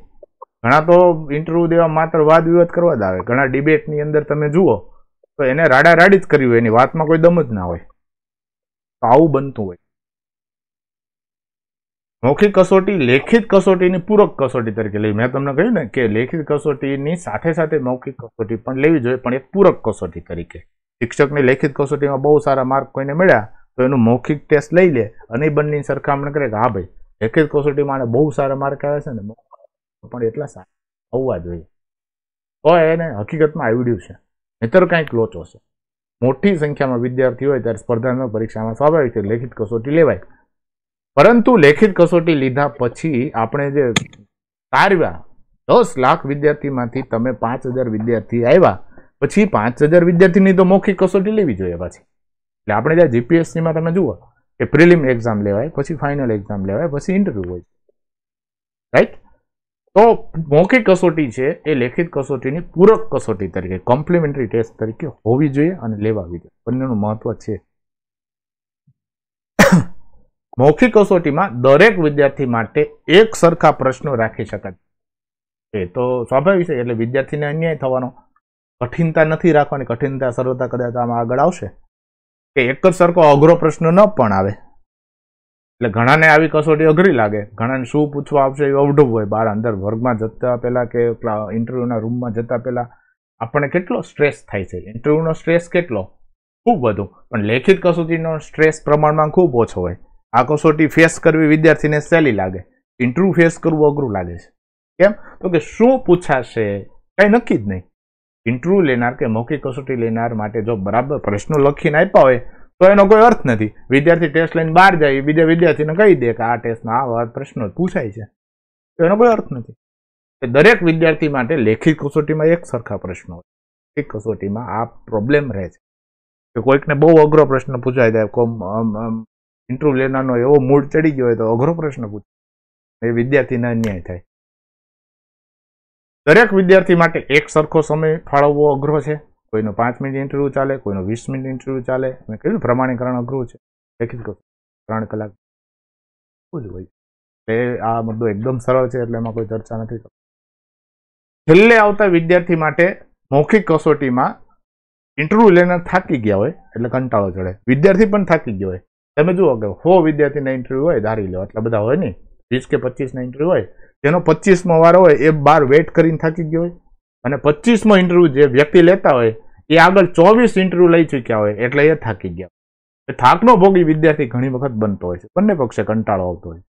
ઘણા તો ઇન્ટરવ્યૂ દેવા માત્ર વાદ વિવાદ કરવા જ આવે ઘણા ડિબેટની અંદર તમે જુઓ તો એને રાડા રાડી જ કર્યું એની વાતમાં કોઈ દમ જ ના હોય તો આવું બનતું હોય મૌખિક કસોટી લેખિત કસોટીની પૂરક કસોટી તરીકે લેવી મેં તમને કહ્યું ને કે લેખિત કસોટીની સાથે સાથે મૌખિક કસોટી પણ લેવી જોઈએ પણ એક પૂરક કસોટી તરીકે શિક્ષકને લેખિત કસોટીમાં બહુ સારા માર્ક કોઈને મળ્યા તો એનું મૌખિક ટેસ્ટ લઈ લે અને એ બંનેની સરખામણી કરે કે હા ભાઈ લેખિત કસોટીમાં આને બહુ સારા માર્ક આવે છે ને પણ એટલા સારા હોવા જોઈએ તો એને હકીકતમાં આવડ્યું છે નહીતર કાંઈક લોચો છે મોટી સંખ્યામાં વિદ્યાર્થીઓ હોય ત્યારે સ્પર્ધાત્મક પરીક્ષામાં સ્વાભાવિક છે લેખિત કસોટી લેવાય પરંતુ લેખિત કસોટી લીધા પછી આપણે જે તારવ્યા દસ લાખ વિદ્યાર્થીમાંથી તમે પાંચ હજાર વિદ્યાર્થી આવ્યા પછી પાંચ હજાર વિદ્યાર્થીની તો મૌખિક કસોટી લેવી જોઈએ પાછી એટલે આપણે જ્યાં જીપીએસસીમાં તમે જુઓ કે પ્રિલિમ એક્ઝામ લેવાય પછી ફાઇનલ એક્ઝામ લેવાય પછી ઇન્ટરવ્યૂ હોય રાઈટ તો મૌખિક કસોટી છે એ લેખિત કસોટીની પૂરક કસોટી તરીકે કોમ્પ્લિમેન્ટરી ટેસ્ટ તરીકે હોવી જોઈએ અને લેવાવી જોઈએ બંનેનું મહત્વ છે મૌખિક કસોટીમાં દરેક વિદ્યાર્થી માટે એક સરખા પ્રશ્નો રાખી શકાય એ તો સ્વાભાવિક છે એટલે વિદ્યાર્થીને અન્યાય થવાનો કઠિનતા નથી રાખવાની કઠિનતા સરળતા કદાચ આમાં આગળ આવશે કે એક જ સરખો અઘરો પ્રશ્ન ન પણ આવે એટલે ઘણાને આવી કસોટી અઘરી લાગે ઘણાને શું પૂછવા આવશે એ અવઢવ હોય બહાર અંદર વર્ગમાં જતા પહેલાં કે ઇન્ટરવ્યૂના રૂમમાં જતા પહેલાં આપણને કેટલો સ્ટ્રેસ થાય છે ઇન્ટરવ્યૂનો સ્ટ્રેસ કેટલો ખૂબ વધુ પણ લેખિત કસોટીનો સ્ટ્રેસ પ્રમાણમાં ખૂબ ઓછો હોય આ કસોટી ફેસ કરવી વિદ્યાર્થીને સહેલી લાગે ઇન્ટરવ્યુ ફેસ કરવું અઘરું લાગે છે કેમ તો કે શું પૂછાશે કાંઈ નક્કી જ નહીં ઇન્ટરવ્યુ લેનાર કે મૌખિક કસોટી લેનાર માટે જો બરાબર પ્રશ્નો લખીને આપ્યા હોય તો એનો કોઈ અર્થ નથી વિદ્યાર્થી ટેસ્ટ લઈને બહાર જાય બીજા વિદ્યાર્થીને કહી દે કે આ ટેસ્ટના આ પ્રશ્નો પૂછાય છે તો એનો કોઈ અર્થ નથી કે દરેક વિદ્યાર્થી માટે લેખિત કસોટીમાં એક સરખા પ્રશ્નો હોય લેખિત કસોટીમાં આ પ્રોબ્લેમ રહે છે કોઈકને બહુ અઘરો પ્રશ્ન પૂછાઈ જાય કોમ ઇન્ટરવ્યૂ લેનારનો એવો મૂડ ચડી ગયો હોય તો અઘરો પ્રશ્ન પૂછો એ વિદ્યાર્થીને અન્યાય થાય દરેક વિદ્યાર્થી માટે એક સરખો સમય ફાળવવો અઘરો છે કોઈનો પાંચ મિનિટ ઇન્ટરવ્યૂ ચાલે કોઈનો વીસ મિનિટ ઇન્ટરવ્યૂ ચાલે મેં કેવું પ્રમાણીકરણ અઘરું છે લખી ત્રણ કલાક બોલું હોય એટલે આ મુદ્દો એકદમ સરળ છે એટલે એમાં કોઈ ચર્ચા નથી કરતો છેલ્લે આવતા વિદ્યાર્થી માટે મૌખિક કસોટીમાં ઇન્ટરવ્યુ લેનાર થાકી ગયા હોય એટલે કંટાળો ચડે વિદ્યાર્થી પણ થાકી ગયો હોય તમે જુઓ કે સો વિદ્યાર્થીના ઇન્ટરવ્યુ હોય ધારી લો એટલા બધા હોય ને વીસ કે પચીસના ઇન્ટરવ્યુ હોય જેનો પચીસમો વારો હોય એ બાર વેટ કરીને થાકી ગયો હોય અને પચીસમો ઇન્ટરવ્યૂ જે વ્યક્તિ લેતા હોય એ આગળ ચોવીસ ઇન્ટરવ્યૂ લઈ ચૂક્યા હોય એટલે એ થાકી ગયા થાકનો ભોગી વિદ્યાર્થી ઘણી વખત બનતો હોય છે બંને પક્ષે કંટાળો આવતો હોય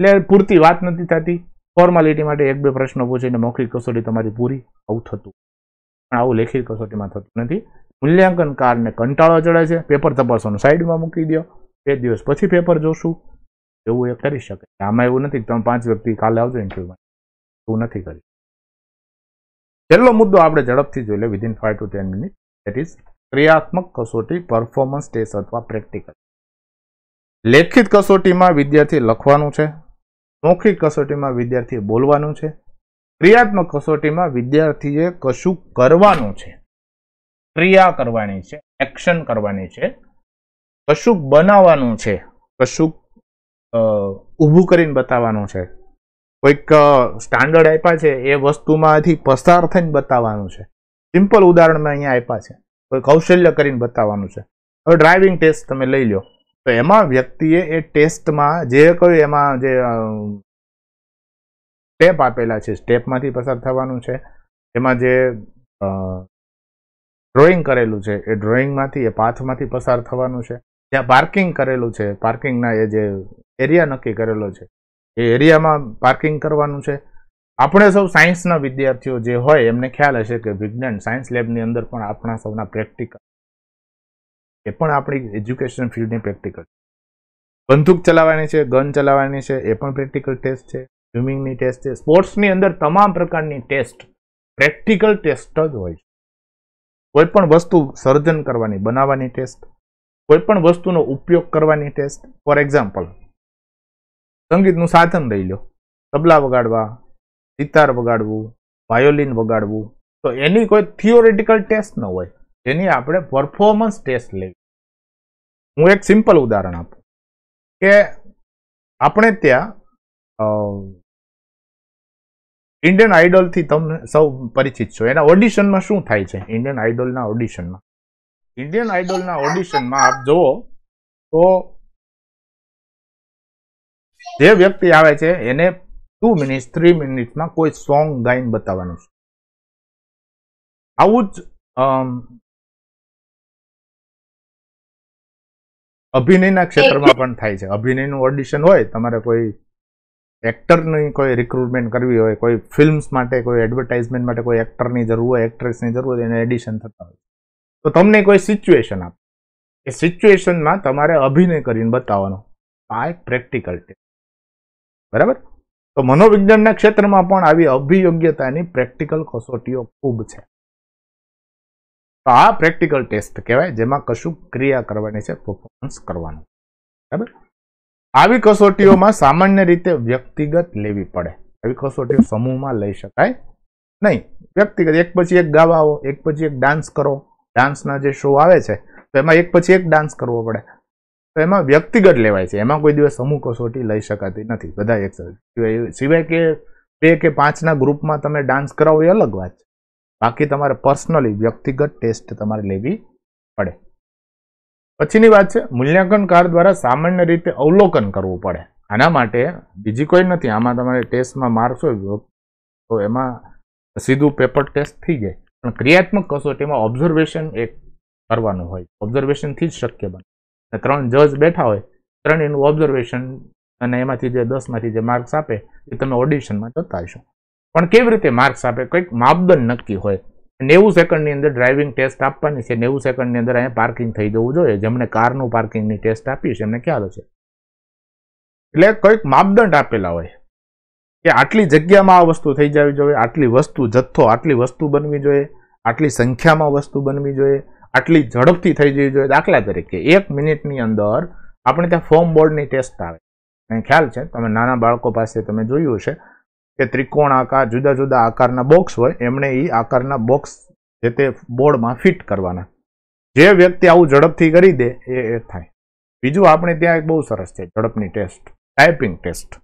એટલે પૂરતી વાત નથી થતી ફોર્માલિટી માટે એક બે પ્રશ્નો પૂછીને મૌખિક કસોટી તમારી પૂરી આવું થતું પણ આવું લેખિત કસોટીમાં થતું નથી મૂલ્યાંકન કારને કંટાળો ચડે છે પેપર તપાસવાનું સાઈડમાં મૂકી દો બે દિવસ પછી પેપર જોશું એવું એ કરી શકે આમાં એવું નથી તમે પાંચ વ્યક્તિ કાલે આવજો ઇન્ટરવ્યુમાં એવું નથી કરી છેલ્લો મુદ્દો આપણે ઝડપથી જોઈ લે within five to ten minute that is ક્રિયાત્મક કસોટી પરફોર્મન્સ ટેસ્ટ અથવા પ્રેક્ટિકલ લેખિત કસોટીમાં વિદ્યાર્થી લખવાનું છે મૌખિક કસોટીમાં વિદ્યાર્થી બોલવાનું છે ક્રિયાત્મક કસોટીમાં વિદ્યાર્થીએ કશું કરવાનું છે ક્રિયા કરવાની છે એક્શન કરવાની છે કશુંક બનાવવાનું છે કશુંક ઊભું કરીને બતાવવાનું છે કોઈક સ્ટાન્ડર્ડ આપ્યા છે એ વસ્તુમાંથી પસાર થઈને બતાવવાનું છે સિમ્પલ ઉદાહરણમાં અહીંયા આપ્યા છે કોઈ કૌશલ્ય કરીને બતાવવાનું છે હવે ડ્રાઇવિંગ ટેસ્ટ તમે લઈ લો તો એમાં વ્યક્તિએ એ ટેસ્ટમાં જે કોઈ એમાં જે સ્ટેપ આપેલા છે સ્ટેપમાંથી પસાર થવાનું છે એમાં જે ડ્રોઈંગ કરેલું છે એ ડ્રોઈંગમાંથી એ પાથમાંથી પસાર થવાનું છે ત્યાં પાર્કિંગ કરેલું છે પાર્કિંગના એ જે એરિયા નક્કી કરેલો છે એ એરિયામાં પાર્કિંગ કરવાનું છે આપણે સૌ સાયન્સના વિદ્યાર્થીઓ જે હોય એમને ખ્યાલ હશે કે વિજ્ઞાન સાયન્સ લેબની અંદર પણ આપણા સૌના પ્રેક્ટિકલ એ પણ આપણી એજ્યુકેશન ફિલ્ડની પ્રેક્ટિકલ બંદૂક ચલાવવાની છે ગન ચલાવવાની છે એ પણ પ્રેક્ટિકલ ટેસ્ટ છે સ્વિમિંગની ટેસ્ટ છે સ્પોર્ટ્સની અંદર તમામ પ્રકારની ટેસ્ટ પ્રેક્ટિકલ ટેસ્ટ જ હોય છે કોઈ પણ વસ્તુ સર્જન કરવાની બનાવવાની ટેસ્ટ કોઈ પણ વસ્તુનો ઉપયોગ કરવાની ટેસ્ટ ફોર એક્ઝામ્પલ સંગીતનું સાધન લઈ લો તબલા વગાડવા સિતાર વગાડવું વાયોલિન વગાડવું તો એની કોઈ થિયોરિટિકલ ટેસ્ટ ન હોય જેની આપણે પરફોર્મન્સ ટેસ્ટ લઈ હું એક સિમ્પલ ઉદાહરણ આપું કે આપણે ત્યાં ઇન્ડિયન આઇડોલથી તમે સૌ પરિચિત છો એના ઓડિશનમાં શું થાય છે ઇન્ડિયન આઇડોલના ઓડિશનમાં ઇન્ડિયન આઇડોલના ઓડિશનમાં આપ જુઓ તો જે વ્યક્તિ આવે છે એને ટુ મિનિટ થ્રી મિનિટમાં કોઈ સોંગ ગાઈન બતાવવાનું છે આવું જ અભિનયના ક્ષેત્રમાં પણ થાય છે અભિનયનું ઓડિશન હોય તમારે કોઈ એક્ટરની કોઈ રિક્રુટમેન્ટ કરવી હોય કોઈ ફિલ્મ્સ માટે કોઈ એડવર્ટાઇઝમેન્ટ માટે કોઈ એક્ટરની જરૂર હોય એક્ટ્રેસની જરૂર હોય એને એડિશન થતા હોય તો તમને કોઈ સિચ્યુએશન આપે એ સિચ્યુએશનમાં તમારે અભિનય કરીને બતાવવાનો આ પ્રેક્ટિકલ ટેસ્ટ બરાબર તો મનોવિજ્ઞાનના ક્ષેત્રમાં પણ આવી અભિયોગ્યતાની પ્રેક્ટિકલ કસોટીઓ ખૂબ છે તો આ પ્રેક્ટિકલ ટેસ્ટ કહેવાય જેમાં કશું ક્રિયા કરવાની છે પર્ફોર્મન્સ કરવાનું બરાબર આવી કસોટીઓમાં સામાન્ય રીતે વ્યક્તિગત લેવી પડે આવી કસોટીઓ સમૂહમાં લઈ શકાય નહીં વ્યક્તિગત એક પછી એક ગાવા આવો એક પછી એક ડાન્સ કરો ડાન્સના જે શો આવે છે તો એમાં એક પછી એક ડાન્સ કરવો પડે તો એમાં વ્યક્તિગત લેવાય છે એમાં કોઈ દિવસ સમૂહ કસોટી લઈ શકાતી નથી બધા એક સિવાય કે બે કે પાંચના ગ્રુપમાં તમે ડાન્સ કરાવો એ અલગ વાત છે બાકી તમારે પર્સનલી વ્યક્તિગત ટેસ્ટ તમારે લેવી પડે પછીની વાત છે મૂલ્યાંકનકાર દ્વારા સામાન્ય રીતે અવલોકન કરવું પડે આના માટે બીજી કોઈ નથી આમાં તમારે ટેસ્ટમાં માર્ક્સ હોય તો એમાં સીધું પેપર ટેસ્ટ થઈ જાય પણ ક્રિયાત્મક કસોટીમાં ઓબ્ઝર્વેશન એક કરવાનું હોય ઓબ્ઝર્વેશનથી જ શક્ય બને ત્રણ જજ બેઠા હોય ત્રણેયનું ઓબ્ઝર્વેશન અને એમાંથી જે દસમાંથી જે માર્ક્સ આપે એ તમે ઓડિશનમાં જતા હશો પણ કેવી રીતે માર્ક્સ આપે કંઈક માપદંડ નક્કી હોય નેવું સેકન્ડની અંદર ડ્રાઇવિંગ ટેસ્ટ આપવાની છે નેવું સેકન્ડની અંદર અહીંયા પાર્કિંગ થઈ જવું જોઈએ જેમણે કારનું પાર્કિંગની ટેસ્ટ આપી છે એમને ખ્યાલ છે એટલે કંઈક માપદંડ આપેલા હોય કે આટલી જગ્યામાં આ વસ્તુ થઈ જવી જોઈએ આટલી વસ્તુ જથ્થો આટલી વસ્તુ બનવી જોઈએ આટલી સંખ્યામાં વસ્તુ બનવી જોઈએ આટલી ઝડપથી થઈ જવી જોઈએ દાખલા તરીકે એક મિનિટની અંદર આપણે ત્યાં ફોર્મ બોર્ડની ટેસ્ટ આવે અહીં ખ્યાલ છે તમે નાના બાળકો પાસે તમે જોયું હશે કે ત્રિકોણ આકાર જુદા જુદા આકારના બોક્સ હોય એમણે એ આકારના બોક્સ જે તે બોર્ડમાં ફિટ કરવાના જે વ્યક્તિ આવું ઝડપથી કરી દે એ થાય બીજું આપણે ત્યાં એક બહુ સરસ છે ઝડપની ટેસ્ટ ટાઈપિંગ ટેસ્ટ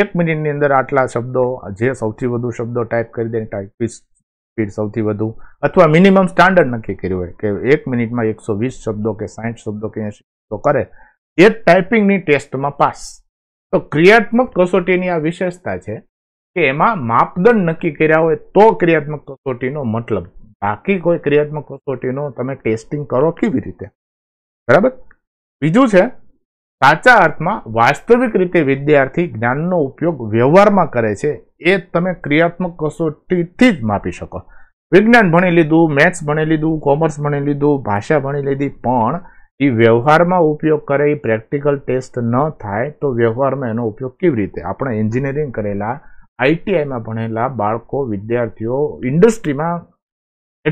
એક મિનિટની અંદર આટલા શબ્દો જે સૌથી વધુ શબ્દો ટાઈપ કરી દે ટાઈપિસ્ટ સ્પીડ સૌથી વધુ અથવા મિનિમમ સ્ટાન્ડર્ડ નક્કી કર્યું હોય કે એક મિનિટમાં એકસો વીસ શબ્દો કે સાઠ શબ્દો કે એંશી શબ્દો કરે એ ટાઈપિંગની ટેસ્ટમાં પાસ તો ક્રિયાત્મક કસોટીની આ વિશેષતા છે કે એમાં માપદંડ નક્કી કર્યા હોય તો ક્રિયાત્મક કસોટીનો મતલબ બાકી કોઈ ક્રિયાત્મક કસોટીનો તમે ટેસ્ટિંગ કરો કેવી રીતે બરાબર બીજું છે સાચા અર્થમાં વાસ્તવિક રીતે વિદ્યાર્થી જ્ઞાનનો ઉપયોગ વ્યવહારમાં કરે છે એ તમે ક્રિયાત્મક કસોટીથી જ માપી શકો વિજ્ઞાન ભણી લીધું મેથ્સ ભણી લીધું કોમર્સ ભણી લીધું ભાષા ભણી લીધી પણ એ વ્યવહારમાં ઉપયોગ કરે એ પ્રેક્ટિકલ ટેસ્ટ ન થાય તો વ્યવહારમાં એનો ઉપયોગ કેવી રીતે આપણે એન્જિનિયરિંગ કરેલા આઈટીઆઈમાં ભણેલા બાળકો વિદ્યાર્થીઓ ઇન્ડસ્ટ્રીમાં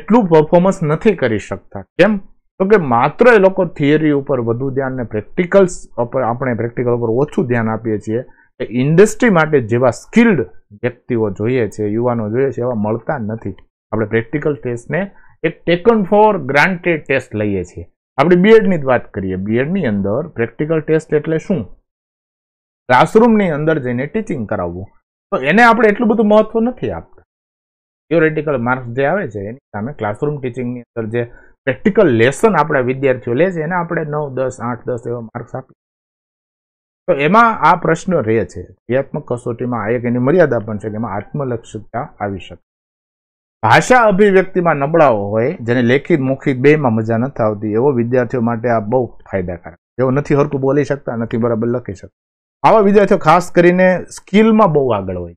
એટલું પરફોર્મન્સ નથી કરી શકતા કેમ તો કે માત્ર એ લોકો થિયરી ઉપર વધુ ધ્યાન ને પ્રેક્ટિકલ્સ ઉપર આપણે પ્રેક્ટિકલ ઉપર ઓછું ધ્યાન આપીએ છીએ કે ઇન્ડસ્ટ્રી માટે જેવા સ્કિલ્ડ વ્યક્તિઓ જોઈએ છે યુવાનો જોઈએ છે એવા મળતા નથી આપણે પ્રેક્ટિકલ ટેસ્ટને એક ટેકન ફોર ગ્રાન્ટેડ ટેસ્ટ લઈએ છીએ આપણે બીએડની જ વાત કરીએ બીએડની અંદર પ્રેક્ટિકલ ટેસ્ટ એટલે શું ક્લાસરૂમની અંદર જઈને ટીચિંગ કરાવવું તો એને આપણે એટલું બધું મહત્વ નથી આપતા થિયોરેટિકલ માર્ક્સ જે આવે છે એની સામે ક્લાસરૂમ ટીચિંગની અંદર જે પ્રેક્ટિકલ લેસન આપણા વિદ્યાર્થીઓ લે છે એને આપણે નવ દસ આઠ દસ એવા માર્ક્સ આપીએ તો એમાં આ પ્રશ્ન રહે છે ક્રિયાત્મક કસોટીમાં આ એક એની મર્યાદા પણ છે કે એમાં આત્મલક્ષતા આવી શકે ભાષા અભિવ્યક્તિમાં નબળાઓ હોય જેને લેખિત મુખિત બેમાં મજા નથી આવતી એવો વિદ્યાર્થીઓ માટે આ બહુ ફાયદાકારક એવો નથી હરકું બોલી શકતા નથી બરાબર લખી શકતા આવા વિદ્યાર્થીઓ ખાસ કરીને સ્કિલમાં બહુ આગળ હોય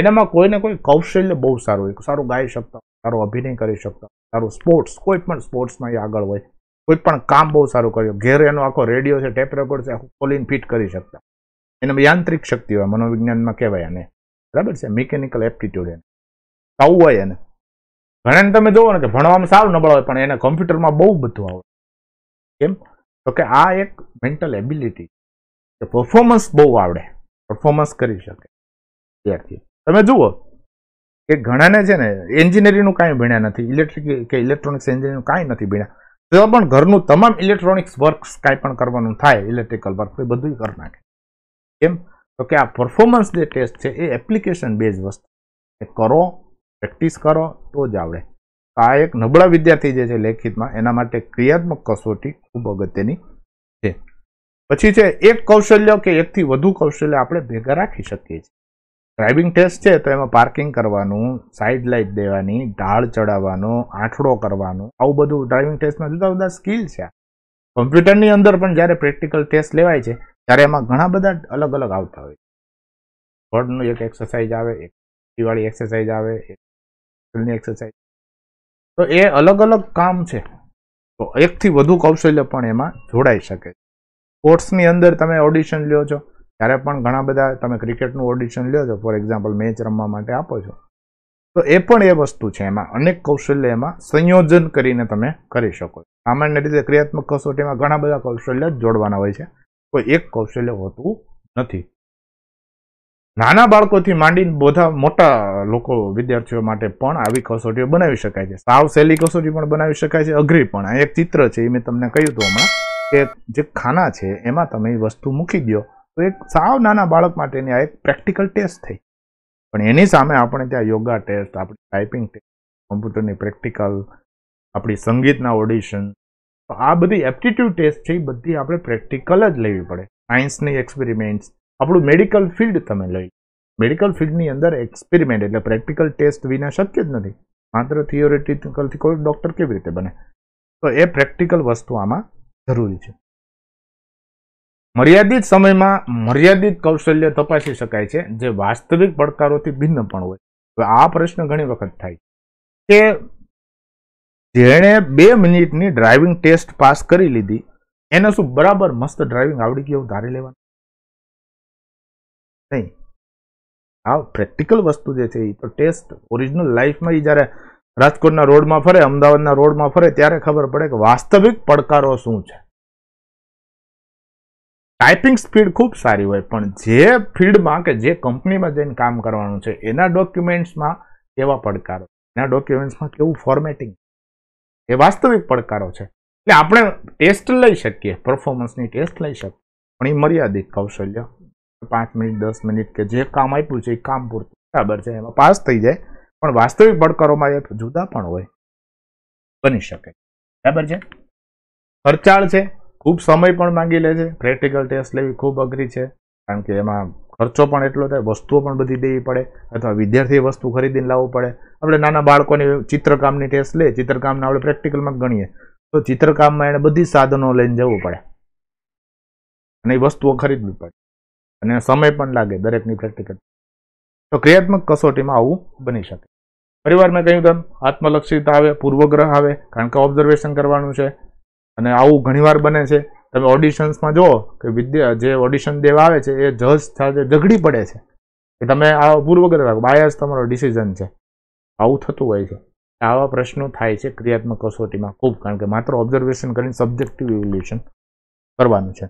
એનામાં કોઈને કોઈ કૌશલ્ય બહુ સારું હોય સારું ગાઈ શકતા સારું અભિનય કરી શકતા સારું સ્પોર્ટ્સ કોઈ પણ સ્પોર્ટ્સમાં એ આગળ હોય કોઈ પણ કામ બહુ સારું કર્યું ઘેર એનો આખો રેડિયો છે ટેપ રેકોર્ડ છે આખું ખોલીને ફિટ કરી શકતા એને યાંત્રિક શક્તિ હોય મનોવિજ્ઞાનમાં કહેવાય એને બરાબર છે મિકેનિકલ એપ્ટિટ્યૂડ એને આવું હોય એને ઘણાને તમે જુઓ ને કે ભણવામાં સારું નબળા હોય પણ એને કોમ્પ્યુટરમાં બહુ બધું આવે કેમ તો કે આ એક મેન્ટલ એબિલિટી કે પરફોર્મન્સ બહુ આવડે પરફોર્મન્સ કરી શકે વિદ્યાર્થી તમે જુઓ કે ઘણાને છે ને એન્જિનિયરિંગનું કાંઈ ભણ્યા નથી ઇલેક્ટ્રિક કે ઇલેક્ટ્રોનિક્સ એન્જિનિયરિંગ કાંઈ નથી ભણ્યા તો પણ ઘરનું તમામ ઇલેક્ટ્રોનિક્સ વર્ક્સ કાંઈ પણ કરવાનું થાય ઇલેક્ટ્રિકલ વર્ક એ બધું કરી નાખે કેમ તો કે આ પરફોર્મન્સ જે ટેસ્ટ છે એ એપ્લિકેશન બેઝ વસ્તુ એ કરો પ્રેક્ટિસ કરો તો જ આવડે આ એક નબળા વિદ્યાર્થી જે છે લેખિતમાં એના માટે ક્રિયાત્મક કસોટી ખૂબ અગત્યની છે પછી છે એક કૌશલ્ય કે એકથી વધુ કૌશલ્ય આપણે ભેગા રાખી શકીએ છીએ ડ્રાઇવિંગ ટેસ્ટ છે તો એમાં પાર્કિંગ કરવાનું સાઈડ લાઇટ દેવાની ઢાળ ચડાવવાનો આંઠડો કરવાનો આવું બધું ડ્રાઇવિંગ ટેસ્ટમાં જુદા જુદા સ્કિલ છે કોમ્પ્યુટરની અંદર પણ જ્યારે પ્રેક્ટિકલ ટેસ્ટ લેવાય છે ત્યારે એમાં ઘણા બધા અલગ અલગ આવતા હોય વર્ડનું એક એક્સરસાઇઝ આવે એક દિવાળી એક્સરસાઇઝ આવે એક એક્સરસાઇઝ તો એ અલગ અલગ કામ છે તો એકથી વધુ કૌશલ્ય પણ એમાં જોડાઈ શકે સ્પોર્ટ્સની અંદર તમે ઓડિશન લ્યો છો ત્યારે પણ ઘણા બધા તમે ક્રિકેટનું ઓડિશન લ્યો છો ફોર એક્ઝામ્પલ મેચ રમવા માટે આપો છો તો એ પણ એ વસ્તુ છે એમાં અનેક કૌશલ્ય એમાં સંયોજન કરીને તમે કરી શકો સામાન્ય રીતે ક્રિયાત્મક કસોટીમાં ઘણા બધા કૌશલ્ય જોડવાના હોય છે કોઈ એક કૌશલ્ય હોતું નથી નાના બાળકોથી માંડીને બધા મોટા લોકો વિદ્યાર્થીઓ માટે પણ આવી કસોટીઓ બનાવી શકાય છે સાવ સહેલી કસોટી પણ બનાવી શકાય છે અઘરી પણ આ એક ચિત્ર છે એ મેં તમને કહ્યું હતું હમણાં કે જે ખાના છે એમાં તમે એ વસ્તુ મૂકી દો તો એક સાવ નાના બાળક માટેની આ એક પ્રેક્ટિકલ ટેસ્ટ થઈ પણ એની સામે આપણે ત્યાં યોગા ટેસ્ટ આપણી ટાઈપિંગ ટેસ્ટ કોમ્પ્યુટરની પ્રેક્ટિકલ આપણી સંગીતના ઓડિશન તો આ બધી એપ્ટિટ્યૂડ ટેસ્ટ છે એ બધી આપણે પ્રેક્ટિકલ જ લેવી પડે સાયન્સની એક્સપેરિમેન્ટ્સ આપણું મેડિકલ ફિલ્ડ તમે લઈ મેડિકલ ફિલ્ડની અંદર એક્સપેરિમેન્ટ એટલે પ્રેક્ટિકલ ટેસ્ટ વિના શક્ય જ નથી માત્ર થિયોરિટિકલથી કોઈ ડૉક્ટર કેવી રીતે બને તો એ પ્રેક્ટિકલ વસ્તુ આમાં જરૂરી છે મર્યાદિત સમયમાં મર્યાદિત કૌશલ્ય તપાસી શકાય છે જે વાસ્તવિક પડકારોથી ભિન્ન પણ હોય હવે આ પ્રશ્ન ઘણી વખત થાય કે જેણે બે મિનિટની ડ્રાઇવિંગ ટેસ્ટ પાસ કરી લીધી એને શું બરાબર મસ્ત ડ્રાઇવિંગ આવડી ગયું ધારી લેવાનું નહીં આ પ્રેક્ટિકલ વસ્તુ જે છે એ તો ટેસ્ટ ઓરિજિનલ લાઈફમાં એ જ્યારે રાજકોટના રોડમાં ફરે અમદાવાદના રોડમાં ફરે ત્યારે ખબર પડે કે વાસ્તવિક પડકારો શું છે ટાઈપિંગ સ્પીડ ખૂબ સારી હોય પણ જે ફિલ્ડમાં કે જે કંપનીમાં જઈને કામ કરવાનું છે એના ડોક્યુમેન્ટ્સમાં કેવા પડકારો એના ડોક્યુમેન્ટ્સમાં કેવું ફોર્મેટિંગ એ વાસ્તવિક પડકારો છે એટલે આપણે ટેસ્ટ લઈ શકીએ પરફોર્મન્સની ટેસ્ટ લઈ શકીએ પણ એ મર્યાદિત કૌશલ્ય પાંચ મિનિટ દસ મિનિટ કે જે કામ આપ્યું છે એ કામ પૂરતું બરાબર છે એમાં પાસ થઈ જાય પણ વાસ્તવિક પડકારોમાં એ જુદા પણ હોય બની શકે બરાબર છે ખર્ચાળ છે ખૂબ સમય પણ માંગી લે છે પ્રેક્ટિકલ ટેસ્ટ લેવી ખૂબ અઘરી છે કારણ કે એમાં ખર્ચો પણ એટલો થાય વસ્તુઓ પણ બધી દેવી પડે અથવા વિદ્યાર્થીએ વસ્તુ ખરીદીને લાવવું પડે આપણે નાના બાળકોની ચિત્રકામની ટેસ્ટ લે ચિત્રકામને આપણે પ્રેક્ટિકલમાં ગણીએ તો ચિત્રકામમાં એણે બધી સાધનો લઈને જવું પડે અને એ વસ્તુઓ ખરીદવી પડે અને સમય પણ લાગે દરેકની પ્રેક્ટિકલ તો ક્રિયાત્મક કસોટીમાં આવું બની શકે પરિવાર મેં કહ્યું તેમ આત્મલક્ષિત આવે પૂર્વગ્રહ આવે કારણ કે ઓબ્ઝર્વેશન કરવાનું છે અને આવું ઘણીવાર બને છે તમે ઓડિશન્સમાં જુઓ કે વિદ્યા જે ઓડિશન દેવા આવે છે એ જજ સાથે ઝઘડી પડે છે કે તમે આ પૂર્વગ્રહ રાખો બાયસ તમારો ડિસિઝન છે આવું થતું હોય છે આવા પ્રશ્નો થાય છે ક્રિયાત્મક કસોટીમાં ખૂબ કારણ કે માત્ર ઓબ્ઝર્વેશન કરીને સબ્જેક્ટિવ ઇવોલ્યુશન કરવાનું છે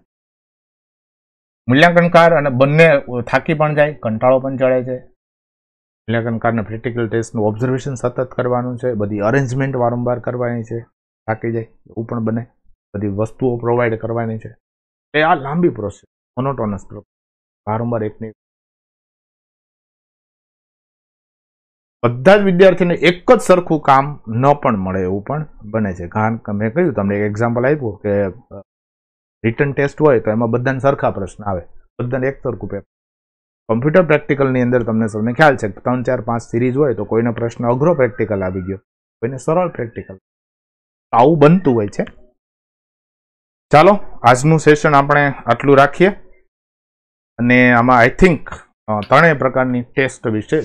મૂલ્યાંકનકાર અને બંને થાકી પણ જાય કંટાળો પણ ચડે છે મૂલ્યાંકનકારને પ્રેક્ટિકલ ટેસ્ટનું ઓબ્ઝર્વેશન સતત કરવાનું છે બધી અરેન્જમેન્ટ વારંવાર કરવાની છે થાકી જાય એવું પણ બને બધી વસ્તુઓ પ્રોવાઈડ કરવાની છે એ આ લાંબી પ્રોસેસ મોનોટોનસ વારંવાર એકની બધા જ વિદ્યાર્થીને એક જ સરખું કામ ન પણ મળે એવું પણ બને છે કારણ કે મેં કહ્યું તમને એક એક્ઝામ્પલ આપ્યું કે રિટર્ન ટેસ્ટ હોય તો એમાં બધાને સરખા પ્રશ્ન આવે બધાને એક સરખું પેપર કમ્પ્યુટર પ્રેક્ટિકલની અંદર તમને સૌને ખ્યાલ છે ત્રણ ચાર પાંચ સિરીઝ હોય તો કોઈનો પ્રશ્ન અઘરો પ્રેક્ટિકલ આવી ગયો કોઈને સરળ પ્રેક્ટિકલ આવું બનતું હોય છે ચાલો આજનું સેશન આપણે આટલું રાખીએ અને આમાં આઈ થિંક ત્રણેય પ્રકારની ટેસ્ટ વિશે